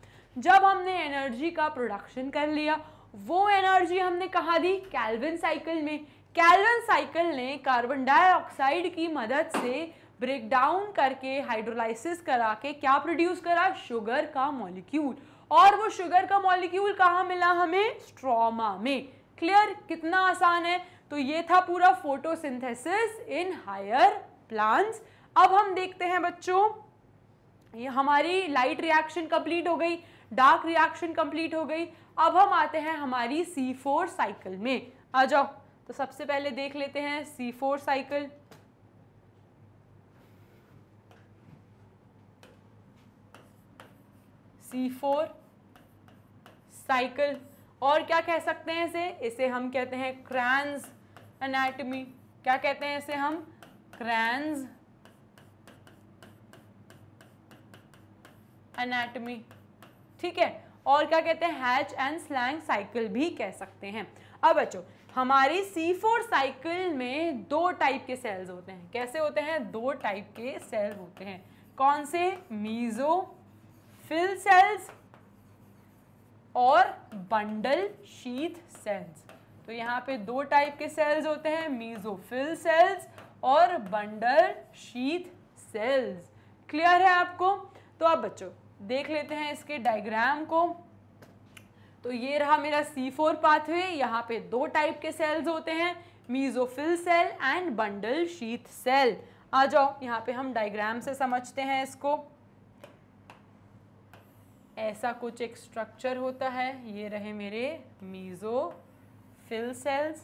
जब हमने एनर्जी का प्रोडक्शन कर लिया वो एनर्जी हमने कहा दी कैल्विन साइकिल में कैल्विन साइकिल ने कार्बन डाइऑक्साइड की मदद से ब्रेक डाउन करके हाइड्रोलाइसिस करा के क्या प्रोड्यूस करा शुगर का मॉलिक्यूल और वो शुगर का मॉलिक्यूल कहाँ मिला हमें स्ट्रोमा में क्लियर कितना आसान है तो ये था पूरा फोटोसिंथेसिस इन हायर प्लांट्स अब हम देखते हैं बच्चों ये हमारी लाइट रिएक्शन कंप्लीट हो गई डार्क रिएक्शन कंप्लीट हो गई अब हम आते हैं हमारी सी फोर साइकिल में आ जाओ तो सबसे पहले देख लेते हैं C four cycle C four cycle और क्या कह सकते हैं इसे इसे हम कहते हैं क्रैंस एनाटमी क्या कहते हैं इसे हम क्रैंस एनाटमी ठीक है और क्या कहते हैं हैच एंड स्लैंग साइकिल भी कह सकते हैं अब बच्चों हमारी C4 साइकिल में दो टाइप के सेल्स होते हैं कैसे होते हैं दो टाइप के सेल होते हैं कौन से मीजो फिल सेल्स और बंडल शीत सेल्स तो यहाँ पे दो टाइप के सेल्स होते हैं मीजोफिल सेल्स और बंडल शीथ सेल्स क्लियर है आपको तो अब आप बच्चों देख लेते हैं इसके डायग्राम को तो ये रहा मेरा C4 फोर पाथवे यहाँ पे दो टाइप के सेल्स होते हैं mesophyll cell and bundle sheath cell आ जाओ यहाँ पे हम डायग्राम से समझते हैं इसको ऐसा कुछ एक स्ट्रक्चर होता है ये रहे मेरे मीजो फिल सेल्स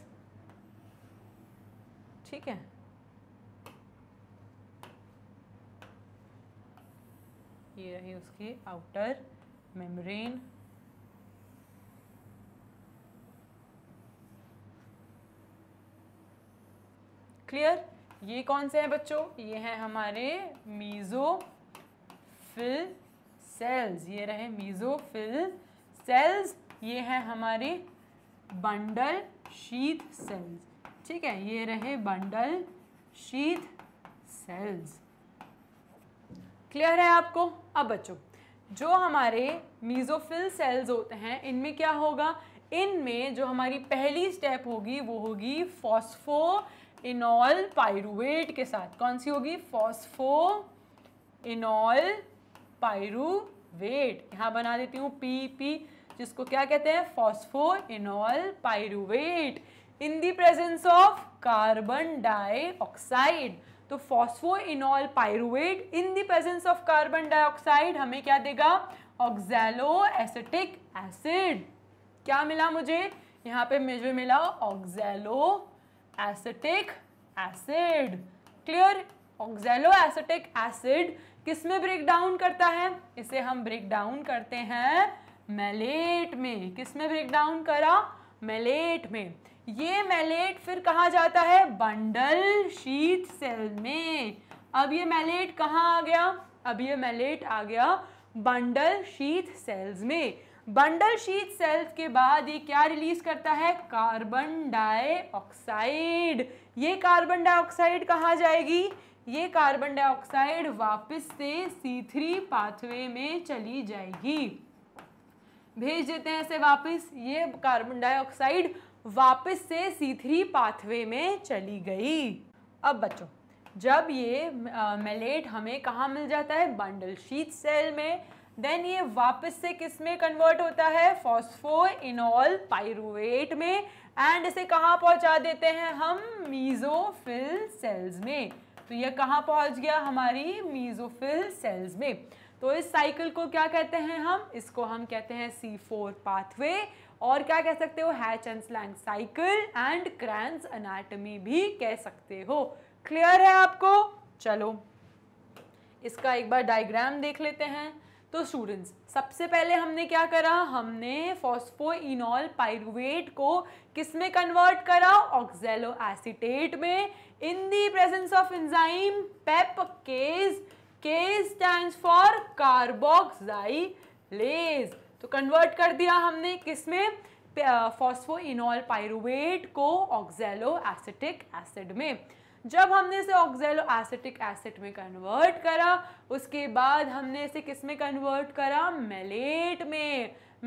ठीक है ये रही उसके आउटर मेम्ब्रेन क्लियर ये कौन से हैं बच्चों ये हैं हमारे मीजो फिल सेल्स ये रहे मीजो फिल सेल्स ये हैं हमारे बंडल शीत सेल्स ठीक है ये रहे बंडल शीत सेल्स क्लियर है आपको अब बच्चों जो हमारे मीजोफिल सेल्स होते हैं इनमें क्या होगा इनमें जो हमारी पहली स्टेप होगी वो होगी फॉस्फो इनॉल पायरुवेट के साथ कौन सी होगी फॉस्फो इनॉल पायरुवेट यहाँ बना देती हूँ पी पी जिसको क्या कहते हैं enol pyruvate in the presence of carbon dioxide तो enol pyruvate in the presence of carbon dioxide हमें क्या देगा ऑक्जेलो एसिटिक एसिड क्या मिला मुझे यहाँ पे मुझे मिला oxaloacetic acid clear oxaloacetic acid किस में ब्रेक डाउन करता है इसे हम ब्रेक डाउन करते हैं मेलेट में किस में ब्रेक डाउन करा मेलेट में ये मेलेट फिर कहा जाता है बंडल शीत सेल में अब ये मेलेट कहाँ आ गया अब ये मेलेट आ गया बंडल शीत सेल्स में बंडल शीत सेल्स के बाद ये क्या रिलीज करता है कार्बन डाइऑक्साइड ये कार्बन डाइऑक्साइड कहाँ जाएगी ये कार्बन डाइऑक्साइड वापस से सी थ्री पाथवे में चली जाएगी भेज देते हैं ऐसे वापस ये कार्बन डाइऑक्साइड वापस से सी पाथवे में चली गई अब बच्चों जब ये मेलेट हमें कहाँ मिल जाता है बंडल शीत सेल में देन ये वापस से किस में कन्वर्ट होता है फॉस्फो इनॉल पायरुवेट में एंड इसे कहाँ पहुँचा देते हैं हम मीजोफिल सेल्स में तो ये कहाँ पहुँच गया हमारी मीजोफिल सेल्स में तो इस साइकिल को क्या कहते हैं हम इसको हम कहते हैं सी फोर पाथवे और क्या कह सकते हो Hatch and Slack cycle and Kranz anatomy भी कह सकते हो क्लियर है आपको चलो इसका एक बार डायग्राम देख लेते हैं तो स्टूडेंट्स सबसे पहले हमने क्या करा हमने इनॉल पाइरुवेट को किस में कन्वर्ट करा ऑक्जेलो एसिटेट में in the presence of enzyme case K stands for carboxylase तो कन्वर्ट कर दिया हमने किसमें फॉस्फो इनॉल पायरुवेट को ऑक्जेलो एसिटिक एसिड में जब हमने इसे ऑक्जेलो एसिटिक एसिड में कन्वर्ट करा उसके बाद हमने इसे किस में कन्वर्ट करा मेलेट में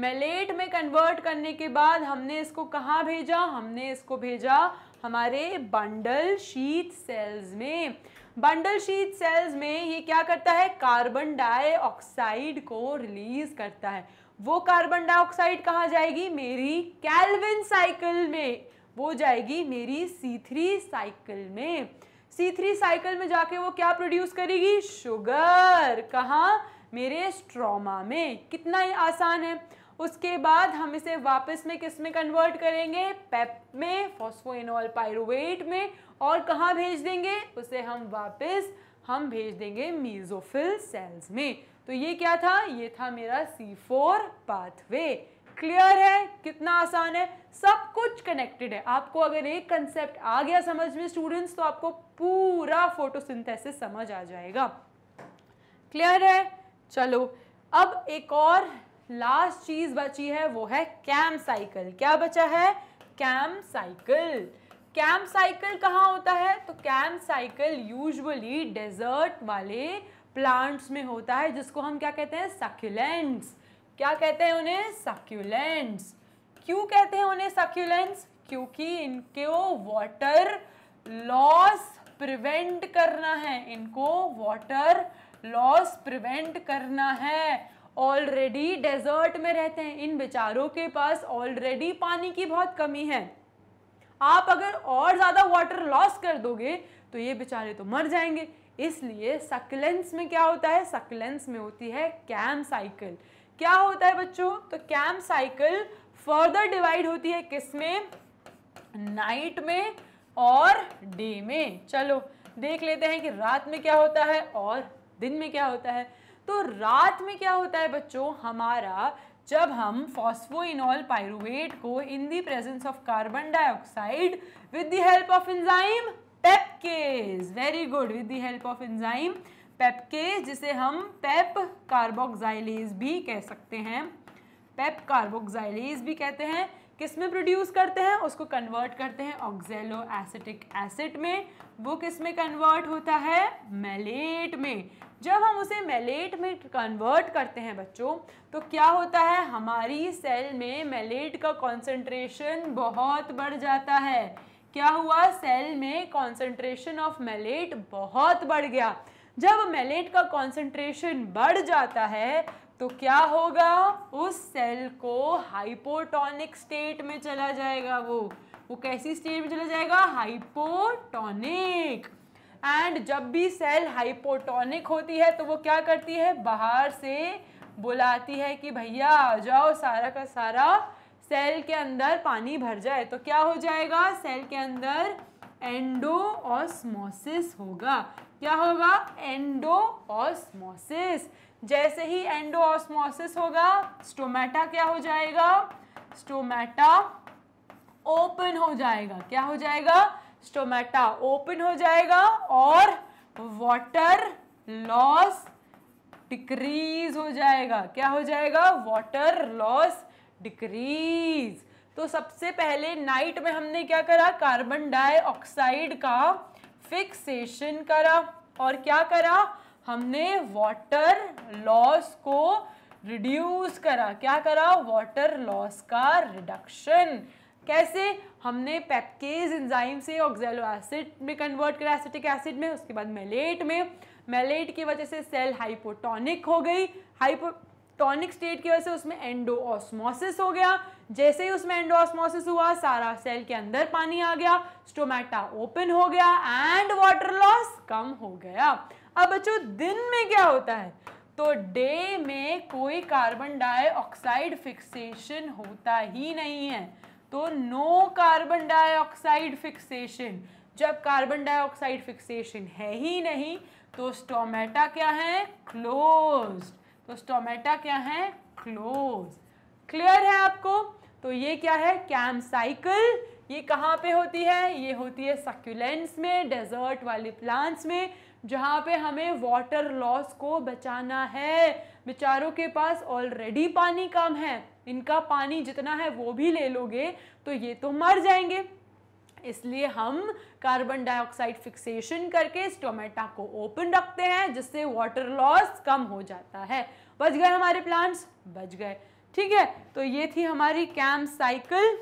मेलेट में कन्वर्ट करने के बाद हमने इसको कहाँ भेजा हमने इसको भेजा हमारे बंडल शीत सेल्स में बंडल शीट सेल्स में ये क्या करता है कार्बन डाइऑक्साइड को रिलीज करता है वो कार्बन डाइऑक्साइड कहाँ जाएगी मेरी कैलविन साइकिल में वो जाएगी मेरी सी थ्री साइकिल में सी थ्री साइकिल में जाके वो क्या प्रोड्यूस करेगी शुगर कहाँ मेरे स्ट्रोमा में कितना ही आसान है उसके बाद हम इसे वापस में किस में कन्वर्ट करेंगे पेप में फॉस्फोइनॉल पायरुवेट में और कहाँ भेज देंगे उसे हम वापस हम भेज देंगे मीजोफिल सेल्स में तो ये क्या था ये था मेरा C4 फोर पाथवे क्लियर है कितना आसान है सब कुछ कनेक्टेड है आपको अगर एक कंसेप्ट आ गया समझ में स्टूडेंट्स तो आपको पूरा फोटोसिंथेसिस समझ आ जाएगा क्लियर है चलो अब एक और लास्ट चीज बची है वो है कैम साइकिल क्या बचा है कैम साइकिल कैम साइकिल कहाँ होता है तो कैम साइकिल यूजुअली डेजर्ट वाले प्लांट्स में होता है जिसको हम क्या कहते हैं सक्यूलेंट्स क्या कहते हैं उन्हें सक्यूलेंट्स क्यों कहते हैं उन्हें सक्यूलेंट्स क्योंकि इनको वाटर लॉस प्रिवेंट करना है इनको वाटर लॉस प्रिवेंट करना है ऑलरेडी डेजर्ट में रहते हैं इन बेचारों के पास ऑलरेडी पानी की बहुत कमी है आप अगर और ज़्यादा वाटर लॉस कर दोगे तो ये बेचारे तो मर जाएंगे इसलिए सकलेंस में क्या होता है सकलेंस में होती है कैम साइकिल क्या होता है बच्चों तो कैम साइकिल फर्दर डिवाइड होती है किस में नाइट में और डे में चलो देख लेते हैं कि रात में क्या होता है और दिन में क्या होता है तो रात में क्या होता है बच्चों हमारा जब हम फॉस्फोइनॉल पायरुवेट को in the presence of carbon dioxide with the help of enzyme PEPCase very good with the help of enzyme PEPCase जिसे हम पेप कार्बोक्साइलेज भी कह सकते हैं पेप कार्बोक्साइलेज भी कहते हैं किस में प्रोड्यूस करते हैं उसको कन्वर्ट करते हैं ऑक्जेलो एसिटिक एसिड में वो किस में कन्वर्ट होता है मेलेट में जब हम उसे मेलेट में कन्वर्ट करते हैं बच्चों तो क्या होता है हमारी सेल में मेलेट का कॉन्सेंट्रेशन बहुत बढ़ जाता है क्या हुआ सेल में कॉन्सेंट्रेशन ऑफ मेलेट बहुत बढ़ गया जब मेलेट का कॉन्सेंट्रेशन बढ़ जाता है तो क्या होगा उस सेल को हाइपोटोनिक स्टेट में चला जाएगा वो वो कैसी स्टेट में चला जाएगा हाइपोटोनिक एंड जब भी सेल हाइपोटोनिक होती है तो वो क्या करती है बाहर से बुलाती है कि भैया आ जाओ सारा का सारा सेल के अंदर पानी भर जाए तो क्या हो जाएगा सेल के अंदर एंडो ऑस्मोसिस होगा क्या होगा एंडो ऑस्मोसिस जैसे ही एंडोऑस्मोसिस होगा स्टोमेटा क्या हो जाएगा स्टोमेटा ओपन हो जाएगा क्या हो जाएगा स्टोमेटा ओपन हो जाएगा और वाटर लॉस डिक्रीज हो जाएगा क्या हो जाएगा वाटर लॉस डिक्रीज तो सबसे पहले नाइट में हमने क्या करा कार्बन डाइऑक्साइड का फिक्सेशन करा और क्या करा हमने वाटर लॉस को रिड्यूस करा क्या करा वाटर लॉस का रिडक्शन कैसे हमने पैकेज इंजाइम से ऑक्जेलो एसिड में कन्वर्ट करा एसिटिक एसिड में उसके बाद मेलेट में मेलेट की वजह से सेल हाइपोटोनिक हो गई हाइपो टॉनिक स्टेट की वजह से उसमें एंडोऑस्मोसिस हो गया जैसे ही उसमें एंडोऑस्मोसिस हुआ सारा सेल के अंदर पानी आ गया स्टोमेटा ओपन हो गया एंड वाटर लॉस कम हो गया अब बच्चों दिन में क्या होता है तो डे में कोई कार्बन डाइऑक्साइड फिक्सेशन होता ही नहीं है तो नो कार्बन डाइऑक्साइड फिक्सेशन जब कार्बन डाइऑक्साइड फिक्सेशन है ही नहीं तो स्टोमेटा क्या है क्लोज तो स्टोमेटा क्या है क्लोज क्लियर है आपको तो ये क्या है कैम साइकिल ये कहाँ पे होती है ये होती है सक्यूलेंट्स में डेजर्ट वाले प्लांट्स में जहाँ पे हमें वाटर लॉस को बचाना है बेचारों के पास ऑलरेडी पानी कम है इनका पानी जितना है वो भी ले लोगे तो ये तो मर जाएंगे इसलिए हम कार्बन डाइऑक्साइड फिक्सेशन करके स्टोमेटा को ओपन रखते हैं जिससे वाटर लॉस कम हो जाता है बच गए हमारे प्लांट्स बच गए ठीक है तो ये थी हमारी कैम्प साइकिल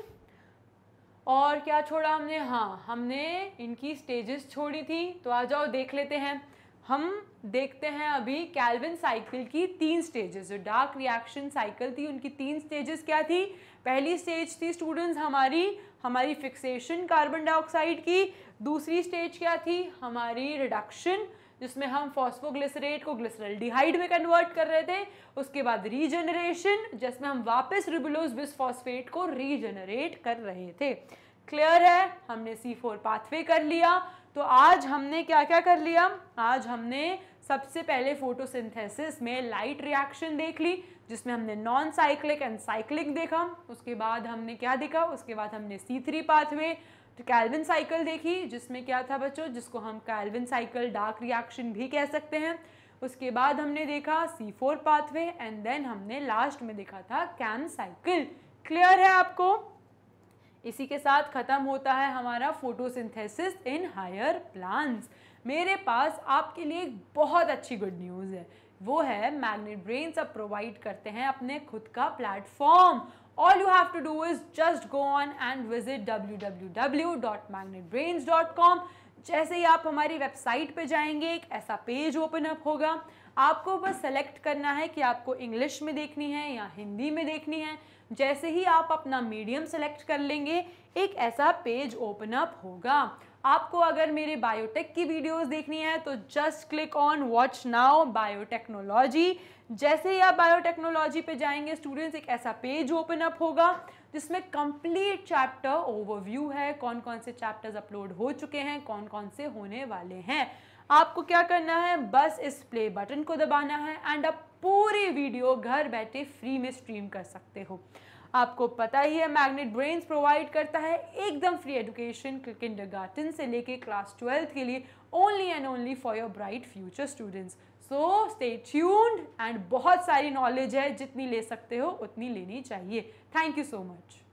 और क्या छोड़ा हमने हाँ हमने इनकी स्टेजेस छोड़ी थी तो आ जाओ देख लेते हैं हम देखते हैं अभी कैल्विन साइकिल की तीन स्टेजेस जो डार्क रिएक्शन साइकिल थी उनकी तीन स्टेजेस क्या थी पहली स्टेज थी स्टूडेंट्स हमारी हमारी फिक्सेशन कार्बन डाइऑक्साइड की दूसरी स्टेज क्या थी हमारी रिडक्शन जिसमें हम फॉस्फोग्लिसरेट को ग्लिसरल में कन्वर्ट कर रहे थे उसके बाद रीजनरेशन जिसमें हम वापस रिबुलोज बिस्फॉस्फेट को रीजनरेट कर रहे थे क्लियर है हमने सी फोर पाथवे कर लिया तो आज हमने क्या क्या कर लिया आज हमने सबसे पहले फोटोसिंथेसिस में लाइट रिएक्शन देख ली जिसमें हमने नॉन साइक्लिक एंड साइक्लिक देखा उसके बाद हमने क्या देखा उसके बाद हमने सी थ्री पाथवे तो कैल्विन साइकिल देखी जिसमें क्या था बच्चों जिसको हम कैल्विन साइकिल डार्क रिएक्शन भी कह सकते हैं उसके बाद हमने देखा C four pathway and then हमने लास्ट में देखा था कैम साइकिल क्लियर है आपको इसी के साथ ख़त्म होता है हमारा फोटोसिंथेसिस इन हायर प्लांट्स मेरे पास आपके लिए एक बहुत अच्छी गुड न्यूज़ है वो है मैग्नेट ब्रेन्स अब प्रोवाइड करते हैं अपने खुद का platform all you have to do is just go on and visit www.magnetbrains.com जैसे ही आप हमारी वेबसाइट पे जाएंगे एक ऐसा पेज ओपन अप होगा आपको बस सेलेक्ट करना है कि आपको इंग्लिश में देखनी है या हिंदी में देखनी है जैसे ही आप अपना मीडियम सेलेक्ट कर लेंगे एक ऐसा पेज ओपन अप होगा आपको अगर मेरे बायोटेक की वीडियोस देखनी है तो just click on watch now biotechnology जैसे ही आप बायोटेक्नोलॉजी पे जाएंगे स्टूडेंट्स एक ऐसा पेज ओपन अप होगा जिसमें कंप्लीट चैप्टर ओवरव्यू है कौन कौन से चैप्टर्स अपलोड हो चुके हैं कौन कौन से होने वाले हैं आपको क्या करना है बस इस प्ले बटन को दबाना है एंड आप पूरी वीडियो घर बैठे फ्री में स्ट्रीम कर सकते हो आपको पता ही है मैग्नेट ब्रेन्स प्रोवाइड करता है एकदम फ्री एजुकेशन गार्टन से लेके क्लास ट्वेल्थ के लिए only and only for your bright future students so stay tuned and बहुत सारी नॉलेज है जितनी ले सकते हो उतनी लेनी चाहिए थैंक यू सो मच